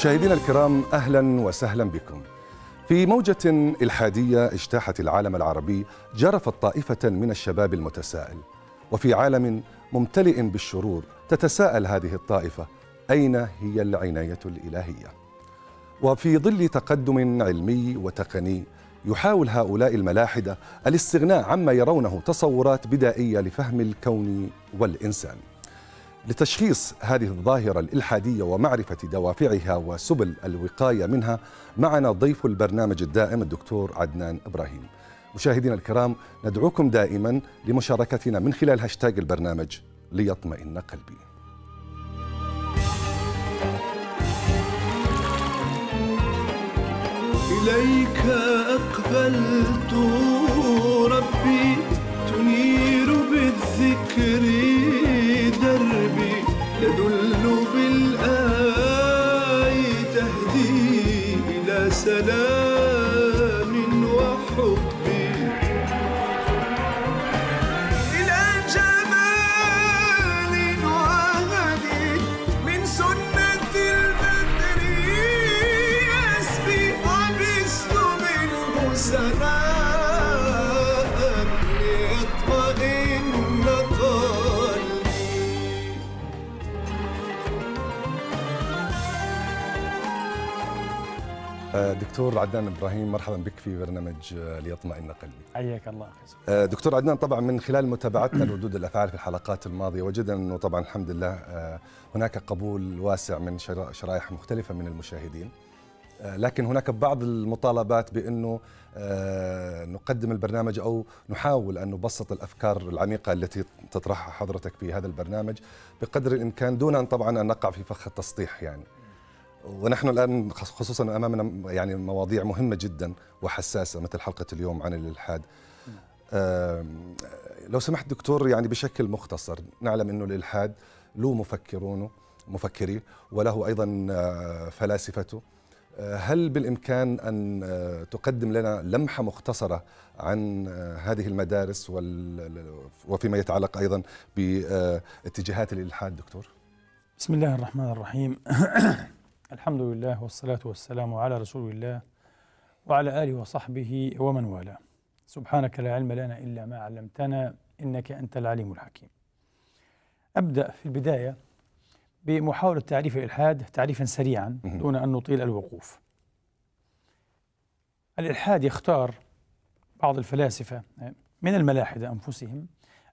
مشاهدينا الكرام اهلا وسهلا بكم. في موجة إلحادية اجتاحت العالم العربي جرفت طائفة من الشباب المتسائل وفي عالم ممتلئ بالشرور تتساءل هذه الطائفة أين هي العناية الإلهية؟ وفي ظل تقدم علمي وتقني يحاول هؤلاء الملاحدة الاستغناء عما يرونه تصورات بدائية لفهم الكون والإنسان لتشخيص هذه الظاهرة الإلحادية ومعرفة دوافعها وسبل الوقاية منها معنا ضيف البرنامج الدائم الدكتور عدنان إبراهيم مشاهدينا الكرام ندعوكم دائما لمشاركتنا من خلال هاشتاج البرنامج ليطمئن قلبي إليك أقبلت ربي تنير بالذكر دكتور عدنان ابراهيم مرحبا بك في برنامج آه، ليطمئن قلبي. حياك الله آه، دكتور عدنان طبعا من خلال متابعتنا لردود الافعال في الحلقات الماضيه وجدنا انه طبعا الحمد لله آه، هناك قبول واسع من شرائح مختلفه من المشاهدين. لكن هناك بعض المطالبات بانه نقدم البرنامج او نحاول ان نبسط الافكار العميقه التي تطرحها حضرتك في هذا البرنامج بقدر الامكان دون ان طبعا ان نقع في فخ التسطيح يعني. ونحن الان خصوصا امامنا يعني مواضيع مهمه جدا وحساسه مثل حلقه اليوم عن الالحاد لو سمحت دكتور يعني بشكل مختصر نعلم انه الالحاد له مفكرونه مفكريه وله ايضا آه، فلاسفته آه، هل بالامكان ان آه، تقدم لنا لمحه مختصره عن هذه المدارس وفيما يتعلق ايضا باتجاهات الالحاد دكتور؟ بسم الله الرحمن الرحيم الحمد لله والصلاة والسلام على رسول الله وعلى آله وصحبه ومن والاه سبحانك لا علم لنا إلا ما علمتنا إنك أنت العليم الحكيم أبدأ في البداية بمحاولة تعريف الإلحاد تعريفا سريعا دون أن نطيل الوقوف الإلحاد يختار بعض الفلاسفة من الملاحدة أنفسهم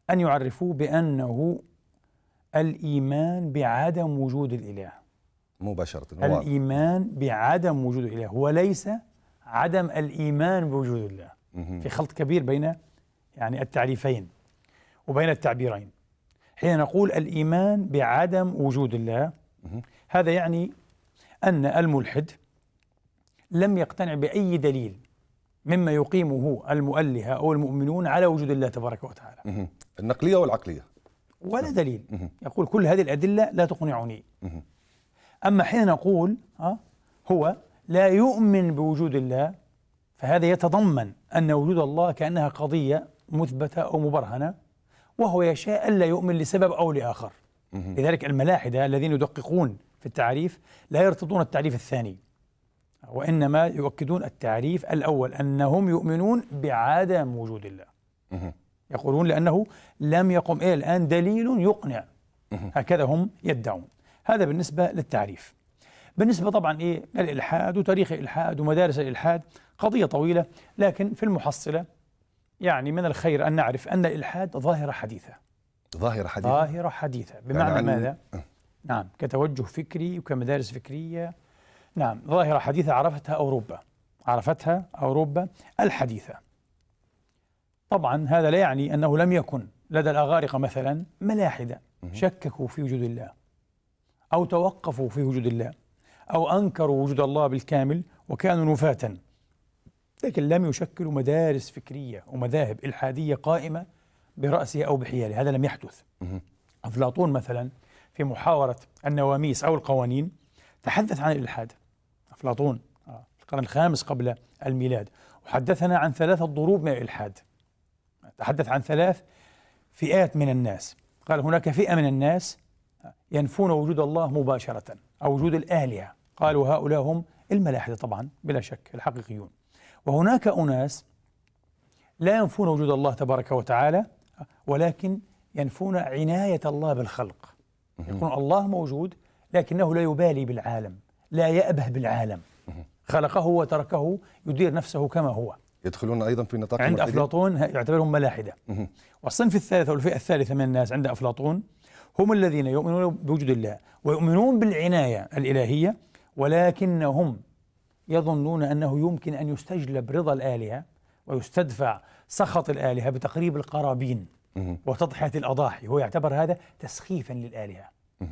أن يعرفوه بأنه الإيمان بعدم وجود الإله مباشرة الإيمان بعدم وجود الإله وليس عدم الإيمان بوجود الله في خلط كبير بين يعني التعريفين وبين التعبيرين حين نقول الإيمان بعدم وجود الله هذا يعني أن الملحد لم يقتنع بأي دليل مما يقيمه المؤلهة أو المؤمنون على وجود الله تبارك وتعالى النقلية والعقلية ولا دليل يقول كل هذه الأدلة لا تقنعني أما حين نقول هو لا يؤمن بوجود الله فهذا يتضمن أن وجود الله كأنها قضية مثبتة أو مبرهنة وهو يشاء ألا يؤمن لسبب أو لآخر لذلك الملاحدة الذين يدققون في التعريف لا يرتضون التعريف الثاني وإنما يؤكدون التعريف الأول أنهم يؤمنون بعدم وجود الله يقولون لأنه لم يقم إلى الآن دليل يقنع هكذا هم يدعون هذا بالنسبة للتعريف بالنسبة طبعا إيه للإلحاد وتاريخ الإلحاد ومدارس الإلحاد قضية طويلة لكن في المحصلة يعني من الخير أن نعرف أن الإلحاد ظاهرة حديثة ظاهرة حديثة ظاهرة حديثة بمعنى يعني ماذا؟ أه. نعم كتوجه فكري وكمدارس فكرية نعم ظاهرة حديثة عرفتها أوروبا عرفتها أوروبا الحديثة طبعا هذا لا يعني أنه لم يكن لدى الأغارقة مثلا ملاحدة شككوا في وجود الله أو توقفوا في وجود الله أو أنكروا وجود الله بالكامل وكانوا نفاة لكن لم يشكلوا مدارس فكرية ومذاهب إلحادية قائمة برأسها أو بحيالها هذا لم يحدث أفلاطون مثلا في محاورة النواميس أو القوانين تحدث عن الإلحاد أفلاطون آه، القرن الخامس قبل الميلاد وحدثنا عن ثلاثة ضروب من الإلحاد تحدث عن ثلاث فئات من الناس قال هناك فئة من الناس ينفون وجود الله مباشرة أو وجود الآلهة قالوا هؤلاء هم الملاحدة طبعا بلا شك الحقيقيون وهناك أناس لا ينفون وجود الله تبارك وتعالى ولكن ينفون عناية الله بالخلق يكون الله موجود لكنه لا يبالي بالعالم لا يأبه بالعالم خلقه وتركه يدير نفسه كما هو يدخلون ايضا في نطاق عند افلاطون يعتبرهم ملاحده والصنف الثالث او الفئه الثالثه من الناس عند افلاطون هم الذين يؤمنون بوجود الله ويؤمنون بالعناية الإلهية ولكنهم يظنون أنه يمكن أن يستجلب رضا الآلهة ويستدفع سخط الآلهة بتقريب القرابين وتضحية الأضاحي هو يعتبر هذا تسخيفا للآلهة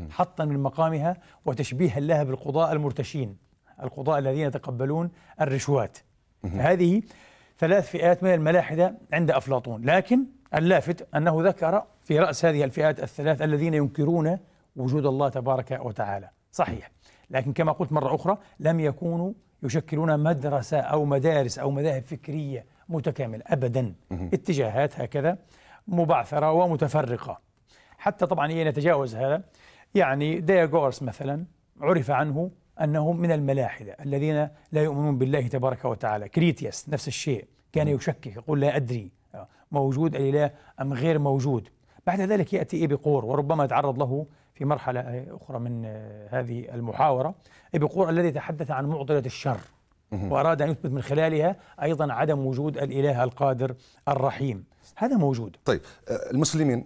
حطا من مقامها وتشبيها لها بالقضاء المرتشين القضاء الذين يتقبلون الرشوات هذه ثلاث فئات من الملاحدة عند أفلاطون لكن اللافت أنه ذكر في رأس هذه الفئات الثلاث الذين ينكرون وجود الله تبارك وتعالى صحيح لكن كما قلت مرة أخرى لم يكونوا يشكلون مدرسة أو مدارس أو مذاهب فكرية متكاملة أبدا اتجاهات هكذا مبعثرة ومتفرقة حتى طبعا هي نتجاوز هذا يعني دياغورس مثلا عرف عنه أنه من الملاحدة الذين لا يؤمنون بالله تبارك وتعالى كريتيس نفس الشيء كان يشكك يقول لا أدري موجود الإله أم غير موجود بعد ذلك يأتي إبي قور وربما يتعرض له في مرحلة آه، أخرى من آه، هذه المحاورة إبي قور الذي تحدث عن معضلة الشر وأراد أن يثبت من خلالها أيضا عدم وجود الإله القادر الرحيم هذا موجود طيب آه، المسلمين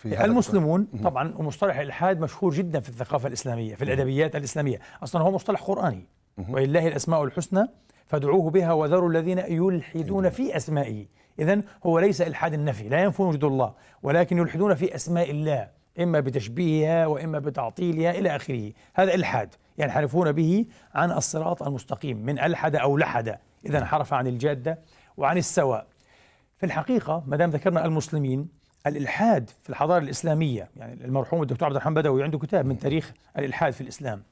في المسلمون طبعا ومصطلح الإلحاد مشهور جدا في الثقافة الإسلامية في الأدبيات الإسلامية أصلا هو مصطلح قرآني ولله الأسماء الحسنى فادعوه بها وذروا الذين يلحدون في أسمائه إذا هو ليس إلحاد النفي لا ينفون وجود الله ولكن يلحدون في أسماء الله إما بتشبيهها وإما بتعطيلها إلى آخره هذا إلحاد ينحرفون به عن الصراط المستقيم من ألحد أو لحد إذا انحرف عن الجادة وعن السواء في الحقيقة ما دام ذكرنا المسلمين الإلحاد في الحضارة الإسلامية يعني المرحوم الدكتور عبد الرحمن بدوي عنده كتاب من تاريخ الإلحاد في الإسلام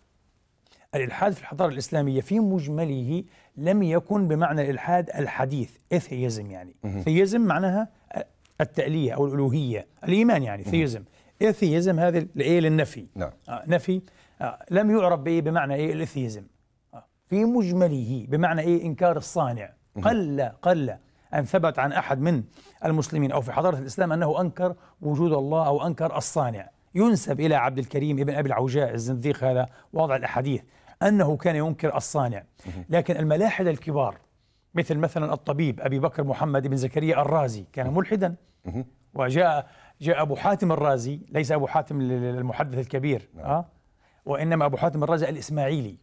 الإلحاد في الحضارة الإسلامية في مجمله لم يكن بمعنى الإلحاد الحديث إثيزم يعني ثيزم معناها التألية أو الألوهية الإيمان يعني ثيزم إثيزم هذا الإيه للنفي نعم. آه نفي آه لم يعرف بإيه بمعنى إيه الإثيزم آه في مجمله بمعنى إيه إنكار الصانع قل قل أن ثبت عن أحد من المسلمين أو في حضارة الإسلام أنه أنكر وجود الله أو أنكر الصانع ينسب إلى عبد الكريم ابن أبي العوجاء الزنديق هذا وضع الأحاديث أنه كان ينكر الصانع لكن الملاحدة الكبار مثل مثلا الطبيب أبي بكر محمد بن زكريا الرازي كان ملحدا وجاء جاء أبو حاتم الرازي ليس أبو حاتم المحدث الكبير نعم. آه؟ وإنما أبو حاتم الرازي الإسماعيلي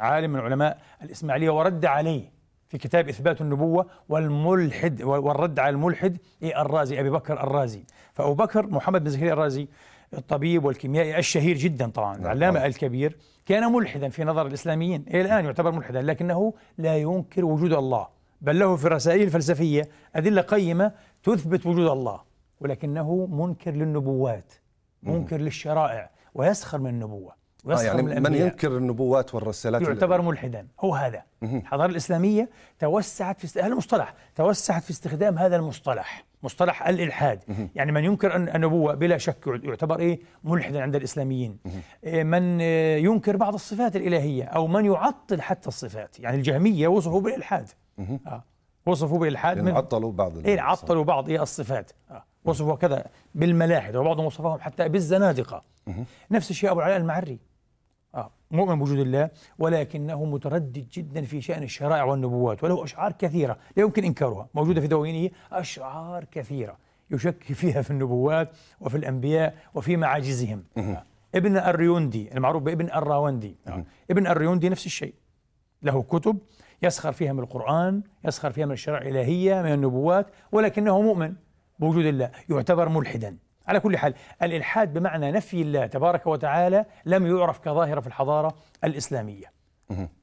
عالم من علماء الإسماعيلية ورد عليه في كتاب إثبات النبوة والملحد والرد على الملحد إيه الرازي أبي بكر الرازي فأبو بكر محمد بن زكريا الرازي الطبيب والكيميائي الشهير جدا طبعا نعم، العلامة نعم. الكبير كان ملحدا في نظر الإسلاميين إلى الآن يعتبر ملحدا لكنه لا ينكر وجود الله بل له في الرسائل الفلسفية أدلة قيمة تثبت وجود الله ولكنه منكر للنبوات منكر للشرائع ويسخر من النبوة آه، ويسخر آه يعني من, من ينكر النبوات والرسالات يعتبر ملحدا هو هذا الحضارة الإسلامية توسعت في هذا المصطلح توسعت في استخدام هذا المصطلح مصطلح الالحاد يعني من ينكر النبوه بلا شك يعتبر ايه ملحدا عند الاسلاميين إيه، من آه، ينكر بعض الصفات الالهيه او من يعطل حتى الصفات يعني الجهميه وصفوا بالالحاد آه، وصفوا بالالحاد يعني من عطلوا بعض ايه عطلوا بعض ايه الصفات آه، وصفوا كذا بالملاحد وبعضهم وصفهم حتى بالزنادقه نفس الشيء ابو العلاء المعري مؤمن بوجود الله ولكنه متردد جدا في شأن الشرائع والنبوات وله أشعار كثيرة لا يمكن إنكارها موجودة في دوينه أشعار كثيرة يشك فيها في النبوات وفي الأنبياء وفي معاجزهم ابن الريوندي المعروف بابن الراوندي ابن الريوندي نفس الشيء له كتب يسخر فيها من القرآن يسخر فيها من الشرائع الإلهية من النبوات ولكنه مؤمن بوجود الله يعتبر ملحدا على كل حال الإلحاد بمعنى نفي الله تبارك وتعالى لم يعرف كظاهرة في الحضارة الإسلامية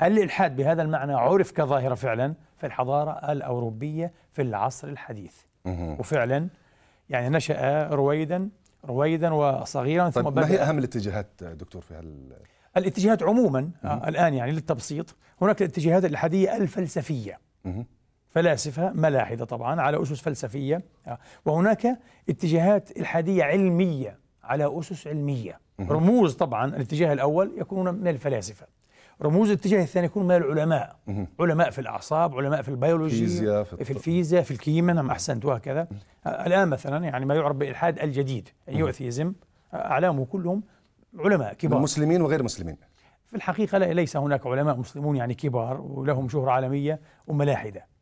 الإلحاد بهذا المعنى عرف كظاهرة فعلا في الحضارة الأوروبية في العصر الحديث وفعلا يعني نشأ رويدا رويدا وصغيرا طيب ثم ما هي أهم الاتجاهات دكتور في هال الاتجاهات عموما آه، الآن يعني للتبسيط هناك الاتجاهات الإلحادية الفلسفية فلاسفة ملاحدة طبعا على أسس فلسفية آه، وهناك اتجاهات إلحادية علمية على أسس علمية رموز طبعا الاتجاه الأول يكونون من الفلاسفة رموز الاتجاه الثاني يكون من العلماء علماء في الأعصاب علماء في البيولوجيا في, في الفيزياء في الكيمياء نعم أحسنت وهكذا آه، الآن مثلا يعني ما يعرف بالإلحاد الجديد اليوثيزم آه، أعلامه كلهم علماء كبار مسلمين وغير مسلمين في الحقيقة ليس هناك علماء مسلمون يعني كبار ولهم شهرة عالمية وملاحدة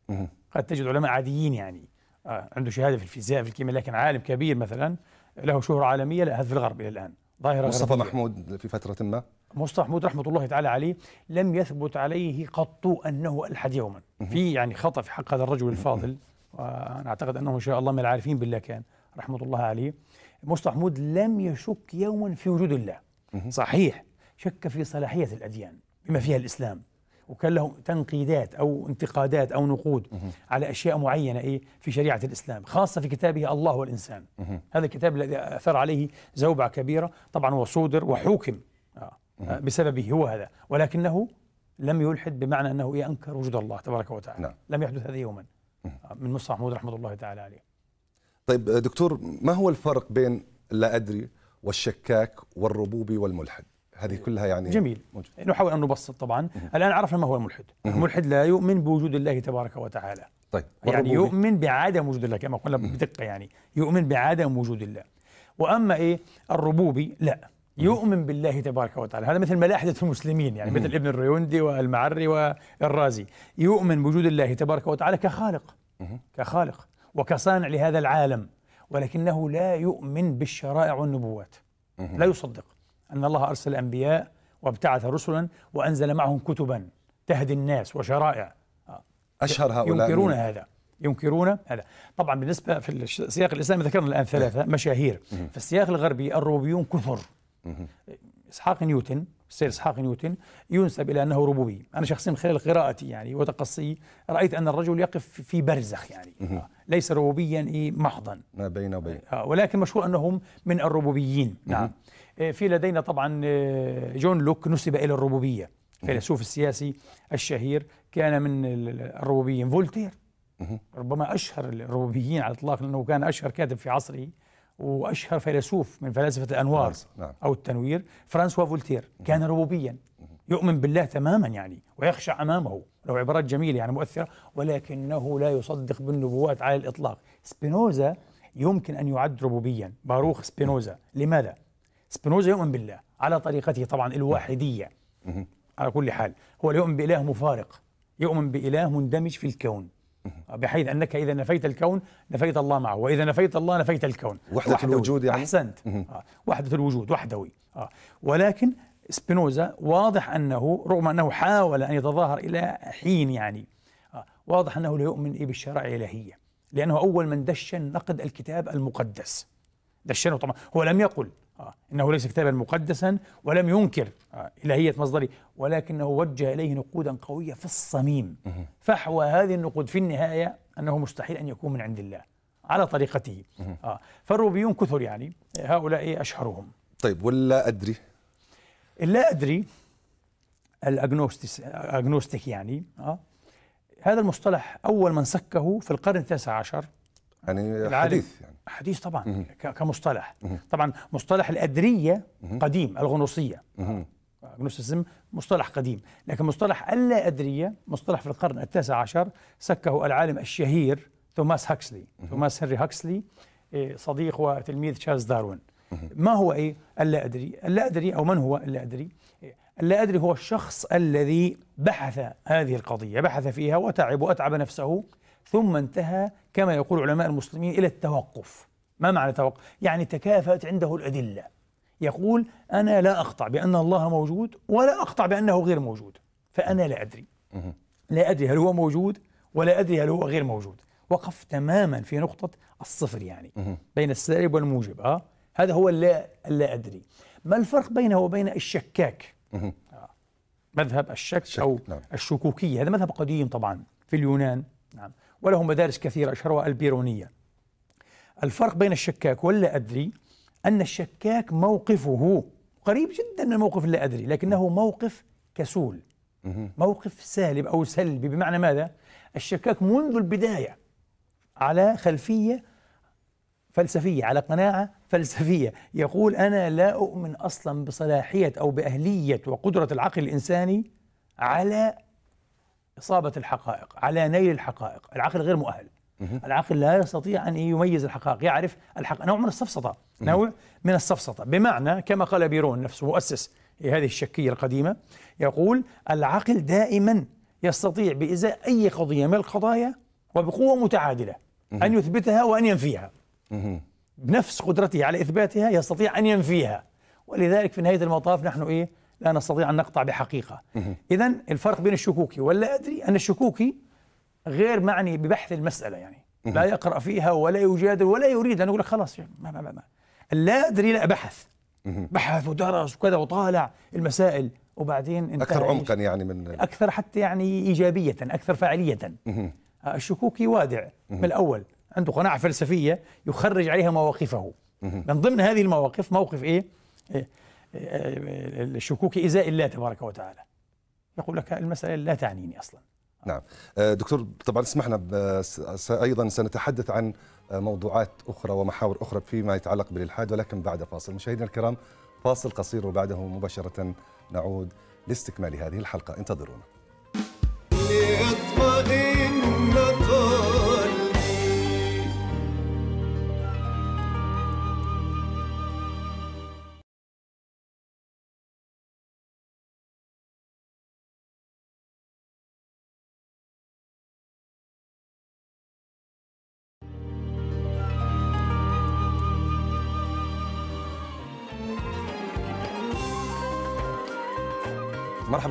قد تجد علماء عاديين يعني آه، عنده شهاده في الفيزياء في الكيمياء لكن عالم كبير مثلا له شهره عالميه لا هذا في الغرب الى الان ظاهره مصطفى غربية. محمود في فتره ما مصطفى محمود رحمه الله تعالى عليه لم يثبت عليه قط انه الحد يوما في يعني خطا في حق هذا الرجل الفاضل وانا اعتقد انه ان شاء الله من العارفين بالله كان رحمه الله عليه مصطفى محمود لم يشك يوما في وجود الله صحيح شك في صلاحيه الاديان بما فيها الاسلام وكان لهم تنقيدات أو انتقادات أو نقود على أشياء معينة إيه في شريعة الإسلام خاصة في كتابه الله والإنسان هذا الكتاب الذي أثر عليه زوبعة كبيرة طبعا وصودر وحكم وحوكم آه، آه، بسببه هو هذا ولكنه لم يلحد بمعنى أنه ينكر وجود الله تبارك وتعالى نعم. لم يحدث هذا يوما آه، من مصطفى محمود رحمة الله تعالى عليه طيب دكتور ما هو الفرق بين لا أدري والشكاك والربوبي والملحد هذه كلها يعني جميل موجود. نحاول أن نبسط طبعا الآن عرفنا ما هو الملحد الملحد لا يؤمن بوجود الله تبارك وتعالى طيب يعني يؤمن بعدم وجود الله كما قلنا بدقة يعني يؤمن بعدم وجود الله وأما إيه الربوبي لا يؤمن بالله تبارك وتعالى هذا مثل ملاحدة المسلمين يعني مثل ابن الريوندي والمعري والرازي يؤمن بوجود الله تبارك وتعالى كخالق كخالق وكصانع لهذا العالم ولكنه لا يؤمن بالشرائع والنبوات لا يصدق أن الله أرسل أنبياء وابتعث رسلا وأنزل معهم كتبا تهدي الناس وشرائع آه. أشهر هؤلاء ينكرون من... هذا ينكرون هذا طبعا بالنسبة في السياق الإسلامي ذكرنا الآن ثلاثة مشاهير في السياق الغربي الربوبيون كثر إسحاق نيوتن السير إسحاق نيوتن ينسب إلى أنه ربوبي أنا شخصيا من خلال قراءتي يعني وتقصي رأيت أن الرجل يقف في برزخ يعني آه. ليس ربوبيا محضا ما بين وبين آه. ولكن مشهور أنهم من الربوبيين نعم آه، في لدينا طبعا آه، جون لوك نسب إلى الربوبية فيلسوف السياسي الشهير كان من الربوبيين فولتير ربما أشهر الربوبيين على الإطلاق لأنه كان أشهر كاتب في عصره وأشهر فيلسوف من فلاسفة الأنوار نعم، نعم. أو التنوير فرانسوا فولتير كان ربوبيا يؤمن بالله تماما يعني ويخشع أمامه له عبارات جميلة يعني مؤثرة ولكنه لا يصدق بالنبوات على الإطلاق سبينوزا يمكن أن يعد ربوبيا باروخ سبينوزا لماذا؟ سبينوزا يؤمن بالله على طريقته طبعا الواحدية على كل حال هو يؤمن بإله مفارق يؤمن بإله مندمج في الكون بحيث انك اذا نفيت الكون نفيت الله معه واذا نفيت الله نفيت الكون وحده وحدوي. الوجود يعني احسنت آه. وحده الوجود وحدوي آه. ولكن سبينوزا واضح انه رغم انه حاول ان يتظاهر الى حين يعني آه. واضح انه لا يؤمن إيه بالشرائع الالهيه لانه اول من دشن نقد الكتاب المقدس دشنه طبعا هو لم يقل آه إنه ليس كتابا مقدسا ولم ينكر آه إلهية مصدره ولكنه وجه إليه نقودا قوية في الصميم فحوى هذه النقود في النهاية أنه مستحيل أن يكون من عند الله على طريقته آه فالروبيون كثر يعني هؤلاء أشهرهم طيب ولا أدري لا أدري الاجنوستيك يعني آه هذا المصطلح أول من سكه في القرن التاسع عشر يعني الحديث حديث يعني حديث طبعا كمصطلح طبعا مصطلح الأدرية قديم الغنوصية أغنوستيسم مصطلح قديم لكن مصطلح اللا أدرية مصطلح في القرن التاسع عشر سكه العالم الشهير توماس هاكسلي توماس هنري هاكسلي إيه، صديق وتلميذ تشارلز داروين ما هو ايه اللا ادري اللا ادري او من هو اللا ادري إيه، اللا ادري هو الشخص الذي بحث هذه القضيه بحث فيها وتعب واتعب نفسه ثم انتهى كما يقول علماء المسلمين إلى التوقف ما معنى توقف؟ يعني تكافأت عنده الأدلة يقول أنا لا أقطع بأن الله موجود ولا أقطع بأنه غير موجود فأنا لا أدري لا أدري هل هو موجود ولا أدري هل هو غير موجود وقف تماما في نقطة الصفر يعني بين السالب والموجب أه؟ هذا هو اللا, اللا أدري ما الفرق بينه وبين الشكاك آه. مذهب الشك أو نعم. الشكوكية هذا مذهب قديم طبعا في اليونان نعم وله مدارس كثيرة أشهرها البيرونية الفرق بين الشكاك واللا أدري أن الشكاك موقفه قريب جدا من موقف اللا أدري لكنه موقف كسول موقف سالب أو سلبي بمعنى ماذا؟ الشكاك منذ البداية على خلفية فلسفية على قناعة فلسفية يقول أنا لا أؤمن أصلا بصلاحية أو بأهلية وقدرة العقل الإنساني على إصابة الحقائق على نيل الحقائق العقل غير مؤهل العقل لا يستطيع أن يميز الحقائق يعرف الحق نوع من السفسطة نوع من السفسطة بمعنى كما قال بيرون نفسه مؤسس هذه الشكية القديمة يقول العقل دائما يستطيع بإزاء أي قضية من القضايا وبقوة متعادلة أن يثبتها وأن ينفيها بنفس قدرته على إثباتها يستطيع أن ينفيها ولذلك في نهاية المطاف نحن إيه لا نستطيع أن نقطع بحقيقة إذا الفرق بين الشكوكي ولا أدري أن الشكوكي غير معني ببحث المسألة يعني لا يقرأ فيها ولا يجادل ولا يريد أن يقول لك خلاص يعني، ما ما ما, ما. لا أدري لا بحث بحث ودرس وكذا وطالع المسائل وبعدين اكثر عمقا يعني من اكثر حتى يعني ايجابيه اكثر فاعليه آه، الشكوكي وادع من الاول عنده قناعه فلسفيه يخرج عليها مواقفه من ضمن هذه المواقف موقف ايه, إيه الشكوك آه، آه، إزاء الله تبارك وتعالى يقول لك المسألة لا تعنيني أصلا نعم آه، دكتور طبعا اسمحنا ايضا سنتحدث عن موضوعات اخرى ومحاور اخرى فيما يتعلق بالالحاد ولكن بعد فاصل مشاهدينا الكرام فاصل قصير وبعده مباشره نعود لاستكمال هذه الحلقه انتظرونا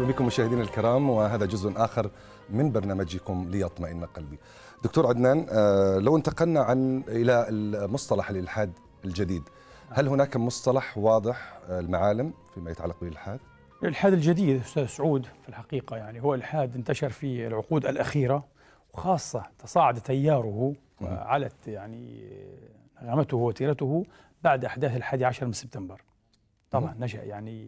بكم مشاهدينا الكرام وهذا جزء آخر من برنامجكم ليطمئن قلبي دكتور عدنان آه، لو انتقلنا عن إلى مصطلح الإلحاد الجديد هل هناك مصطلح واضح المعالم آه، فيما يتعلق بالإلحاد؟ الإلحاد الجديد أستاذ سعود في الحقيقة يعني هو إلحاد انتشر في العقود الأخيرة وخاصة تصاعد تياره وعلت يعني نغمته وتيرته بعد أحداث الحادي عشر من سبتمبر طبعا نشا يعني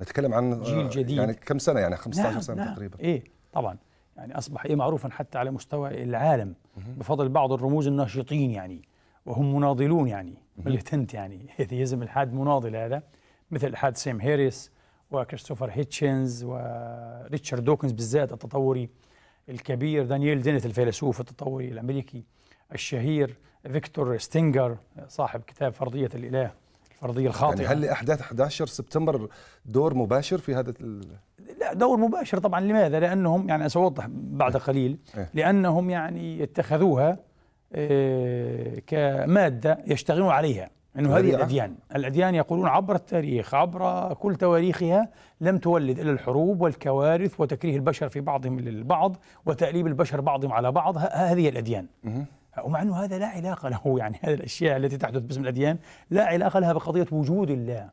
نتكلم عن جيل آه، جديد يعني كم سنه يعني 15 نعم سنه نعم تقريبا ايه طبعا يعني اصبح ايه معروفا حتى على مستوى العالم بفضل بعض الرموز الناشطين يعني وهم مناضلون يعني ملتنت يعني يزم الحاد مناضل هذا مثل الحاد سيم هيريس وكريستوفر هيتشنز وريتشارد دوكنز بالذات التطوري الكبير دانييل دينيت الفيلسوف التطوري الامريكي الشهير فيكتور ستينجر صاحب كتاب فرضيه الاله الفرضيه يعني الخاطئه يعني هل لاحداث 11 سبتمبر دور مباشر في هذا لا دور مباشر طبعا لماذا؟ لانهم يعني سأوضح بعد إيه. قليل إيه. لانهم يعني اتخذوها آه، كماده يشتغلون عليها انه هذه الاديان، الاديان يقولون عبر التاريخ عبر كل تواريخها لم تولد الا الحروب والكوارث وتكريه البشر في بعضهم للبعض وتأليب البشر بعضهم على بعض هذه الاديان. ومع أنه هذا لا علاقة له يعني هذه الأشياء التي تحدث باسم الأديان لا علاقة لها بقضية وجود الله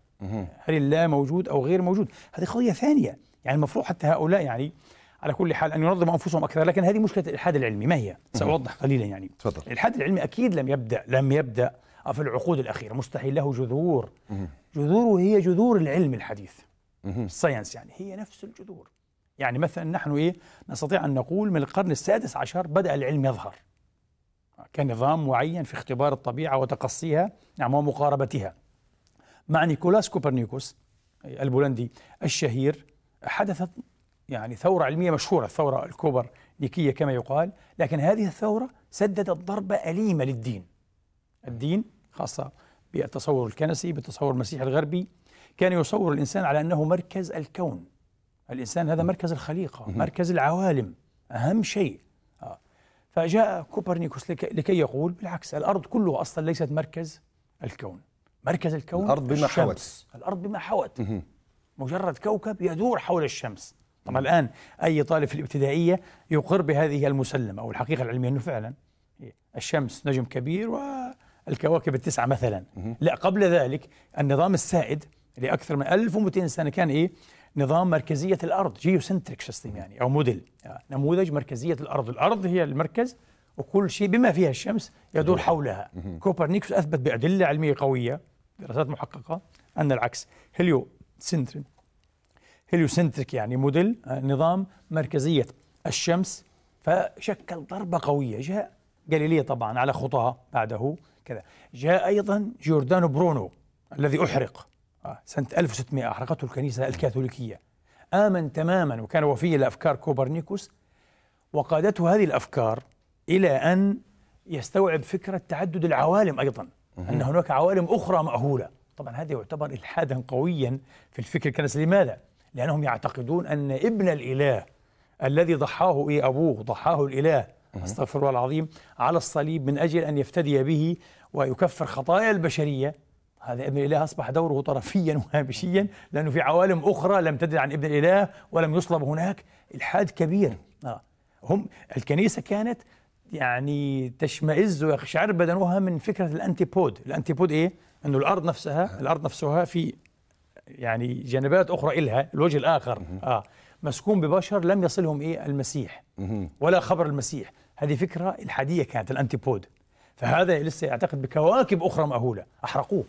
هل الله موجود أو غير موجود هذه قضية ثانية يعني المفروض حتى هؤلاء يعني على كل حال أن ينظموا أنفسهم أكثر لكن هذه مشكلة الإلحاد العلمي ما هي؟ سأوضح قليلا يعني تفضل الإلحاد العلمي أكيد لم يبدأ لم يبدأ في العقود الأخيرة مستحيل له جذور جذوره هي جذور العلم الحديث الساينس يعني هي نفس الجذور يعني مثلا نحن إيه نستطيع أن نقول من القرن السادس عشر بدأ العلم يظهر كنظام معين في اختبار الطبيعة وتقصيها نعم ومقاربتها مع نيكولاس كوبرنيكوس البولندي الشهير حدثت يعني ثورة علمية مشهورة الثورة الكوبرنيكية كما يقال لكن هذه الثورة سددت ضربة أليمة للدين الدين خاصة بالتصور الكنسي بالتصور المسيحي الغربي كان يصور الإنسان على أنه مركز الكون الإنسان هذا مركز الخليقة مركز العوالم أهم شيء فجاء كوبرنيكوس لكي يقول بالعكس الأرض كلها أصلا ليست مركز الكون مركز الكون الأرض بما حوت الأرض بما حوت مجرد كوكب يدور حول الشمس طبعا الآن أي طالب في الابتدائية يقر بهذه المسلمة أو الحقيقة العلمية أنه فعلا الشمس نجم كبير والكواكب التسعة مثلا لا قبل ذلك النظام السائد لأكثر من 1200 سنة كان إيه نظام مركزيه الارض جيوسنتريك سيستم يعني او موديل يعني نموذج مركزيه الارض الارض هي المركز وكل شيء بما فيها الشمس يدور حولها كوبرنيكوس اثبت بادله علميه قويه دراسات محققه ان العكس هيليو سنترين سنتريك يعني موديل آه، نظام مركزيه الشمس فشكل ضربه قويه جاء جاليليو طبعا على خطاه بعده كذا جاء ايضا جوردانو برونو الذي احرق آه، سنة 1600 أحرقته الكنيسة الكاثوليكية آمن تماما وكان وفيا لأفكار كوبرنيكوس وقادته هذه الأفكار إلى أن يستوعب فكرة تعدد العوالم أيضا أن هناك عوالم أخرى مأهولة طبعا هذا يعتبر إلحادا قويا في الفكر الكنسي لماذا؟ لأنهم يعتقدون أن ابن الإله الذي ضحاه إيه أبوه ضحاه الإله أستغفر الله العظيم على الصليب من أجل أن يفتدي به ويكفر خطايا البشرية هذا ابن الإله أصبح دوره طرفيا وهامشيا لأنه في عوالم أخرى لم تدري عن ابن الإله ولم يصلب هناك إلحاد كبير آه. هم الكنيسة كانت يعني تشمئز ويقشعر بدنها من فكرة الأنتيبود الأنتيبود إيه؟ أنه الأرض نفسها الأرض نفسها في يعني جانبات أخرى إلها الوجه الآخر آه مسكون ببشر لم يصلهم إيه المسيح ولا خبر المسيح هذه فكرة الحادية كانت الأنتيبود فهذا لسه يعتقد بكواكب أخرى مأهولة أحرقوه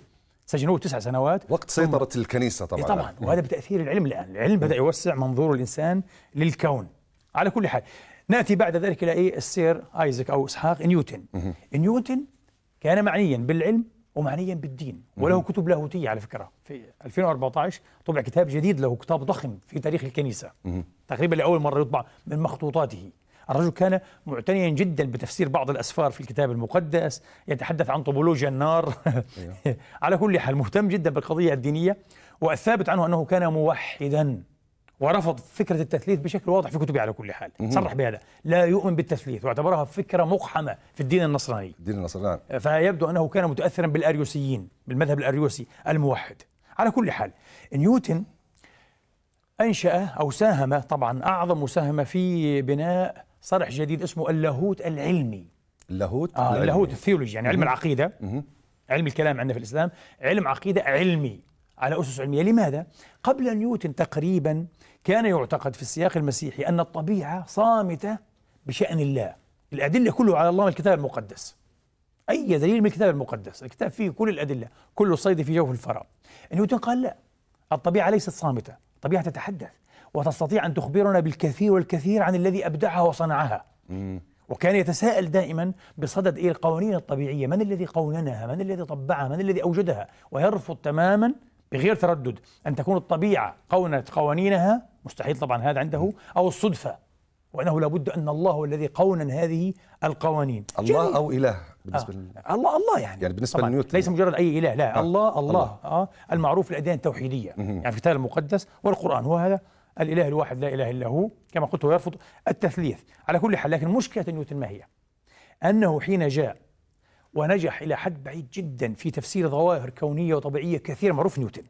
سجنوه تسع سنوات وقت سيطرة الكنيسة طبعا إيه طبعا وهذا بتأثير العلم الآن العلم بدأ يوسع منظور الإنسان للكون على كل حال ناتي بعد ذلك إلى إيه السير آيزك أو إسحاق نيوتن نيوتن كان معنيا بالعلم ومعنيا بالدين وله كتب لاهوتية على فكرة في 2014 طبع كتاب جديد له كتاب ضخم في تاريخ الكنيسة تقريبا لأول مرة يطبع من مخطوطاته الرجل كان معتنيا جدا بتفسير بعض الأسفار في الكتاب المقدس يتحدث عن طوبولوجيا النار أيوه. على كل حال مهتم جدا بالقضية الدينية والثابت عنه أنه كان موحدا ورفض فكرة التثليث بشكل واضح في كتبه على كل حال صرح بهذا لا يؤمن بالتثليث واعتبرها فكرة مقحمة في الدين النصراني الدين النصراني فيبدو أنه كان متأثرا بالأريوسيين بالمذهب الأريوسي الموحد على كل حال نيوتن أنشأ أو ساهم طبعا أعظم مساهمة في بناء صرح جديد اسمه اللاهوت العلمي اللاهوت آه اللاهوت الثيولوجي يعني علم العقيده علم الكلام عندنا في الاسلام علم عقيده علمي على اسس علميه لماذا قبل نيوتن تقريبا كان يعتقد في السياق المسيحي ان الطبيعه صامته بشان الله الادله كلها على الله من الكتاب المقدس اي دليل من الكتاب المقدس الكتاب فيه كل الادله كل الصيد في جوف الفراغ نيوتن قال لا الطبيعه ليست صامته الطبيعه تتحدث وتستطيع أن تخبرنا بالكثير والكثير عن الذي أبدعها وصنعها وكان يتساءل دائما بصدد إيه القوانين الطبيعية من الذي قوننها من الذي طبعها من الذي أوجدها ويرفض تماما بغير تردد أن تكون الطبيعة قونت قوانينها مستحيل طبعا هذا عنده أو الصدفة وأنه لابد أن الله هو الذي قونن هذه القوانين الله أو إله بالنسبة آه. لل... الله الله يعني يعني بالنسبة لنيوتن ليس مجرد أي إله لا آه. الله الله, الله. آه المعروف الأديان التوحيدية يعني في الكتاب المقدس والقرآن هو هذا الإله الواحد لا إله إلا هو كما قلت هو يرفض التثليث على كل حال لكن مشكلة نيوتن ما هي أنه حين جاء ونجح إلى حد بعيد جدا في تفسير ظواهر كونية وطبيعية كثيرة معروف نيوتن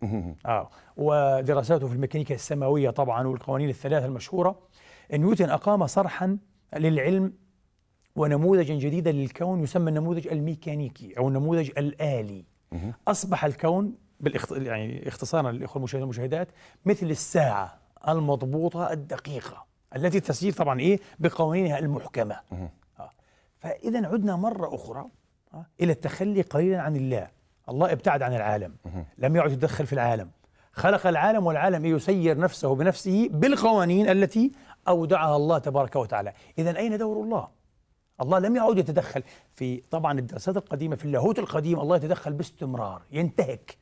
آه. ودراساته في الميكانيكا السماوية طبعا والقوانين الثلاثة المشهورة نيوتن أقام صرحا للعلم ونموذجا جديدا للكون يسمى النموذج الميكانيكي أو النموذج الآلي أصبح الكون بالاخت... يعني اختصارا للاخوه المشاهدين والمشاهدات مثل الساعه المضبوطة الدقيقة التي تسير طبعا إيه بقوانينها المحكمة آه. فإذا عدنا مرة أخرى آه، إلى التخلي قليلا عن الله الله ابتعد عن العالم لم يعد يتدخل في العالم خلق العالم والعالم يسير نفسه بنفسه بالقوانين التي أودعها الله تبارك وتعالى إذا أين دور الله؟ الله لم يعد يتدخل في طبعا الدراسات القديمة في اللاهوت القديم الله يتدخل باستمرار ينتهك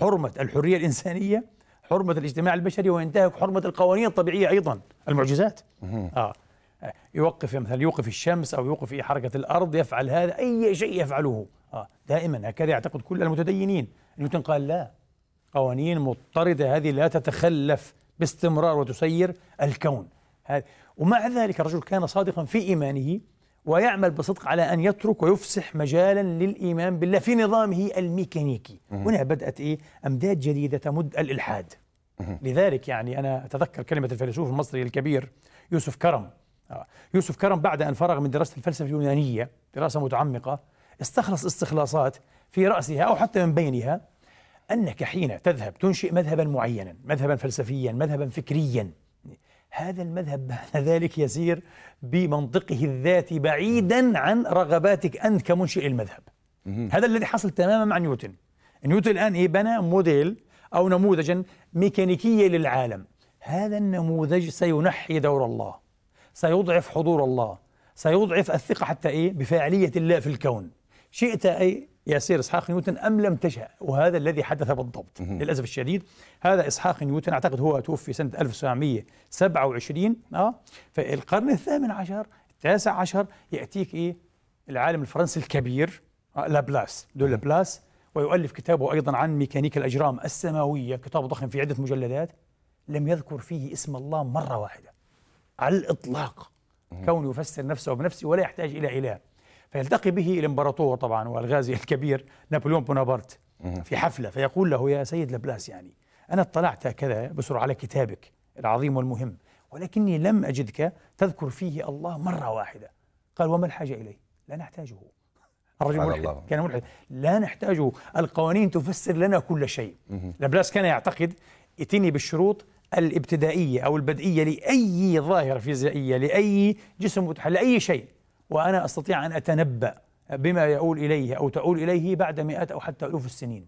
حرمة الحرية الإنسانية حرمة الاجتماع البشري وينتهك حرمة القوانين الطبيعية أيضا المعجزات آه يوقف مثلا يوقف الشمس أو يوقف حركة الأرض يفعل هذا أي شيء يفعله آه دائما هكذا يعتقد كل المتدينين نيوتن قال لا قوانين مضطردة هذه لا تتخلف باستمرار وتسير الكون ومع ذلك الرجل كان صادقا في إيمانه ويعمل بصدق على ان يترك ويفسح مجالا للايمان بالله في نظامه الميكانيكي هنا بدات ايه امداد جديده تمد الالحاد لذلك يعني انا اتذكر كلمه الفيلسوف المصري الكبير يوسف كرم آه، يوسف كرم بعد ان فرغ من دراسه الفلسفه اليونانيه دراسه متعمقه استخلص استخلاصات في راسها او حتى من بينها انك حين تذهب تنشئ مذهبا معينا مذهبا فلسفيا مذهبا فكريا هذا المذهب بعد ذلك يسير بمنطقه الذاتي بعيدا عن رغباتك انت كمنشئ المذهب. هذا الذي حصل تماما مع نيوتن. نيوتن الان ايه بنى موديل او نموذجا ميكانيكيا للعالم. هذا النموذج سينحي دور الله. سيضعف حضور الله. سيضعف الثقه حتى ايه بفاعليه الله في الكون. شئت اي يا سير إسحاق نيوتن أم لم تشأ وهذا الذي حدث بالضبط للأسف الشديد هذا إسحاق نيوتن أعتقد هو توفي سنة 1927 أه في القرن الثامن عشر التاسع عشر يأتيك إيه العالم الفرنسي الكبير آه، لابلاس دو لابلاس ويؤلف كتابه أيضا عن ميكانيكا الأجرام السماوية كتاب ضخم في عدة مجلدات لم يذكر فيه اسم الله مرة واحدة على الإطلاق كونه يفسر نفسه بنفسه ولا يحتاج إلى إله فيلتقي به الامبراطور طبعا والغازي الكبير نابليون بونابرت في حفلة فيقول له يا سيد لبلاس يعني أنا اطلعت هكذا بسرعة على كتابك العظيم والمهم ولكني لم أجدك تذكر فيه الله مرة واحدة قال وما الحاجة إليه لا نحتاجه الرجل ملحد الله. كان ملحد لا نحتاجه القوانين تفسر لنا كل شيء لبلاس كان يعتقد اتني بالشروط الابتدائية أو البدئية لأي ظاهرة فيزيائية لأي جسم لأي شيء وأنا أستطيع أن أتنبأ بما يؤول إليه أو تؤول إليه بعد مئات أو حتى ألوف السنين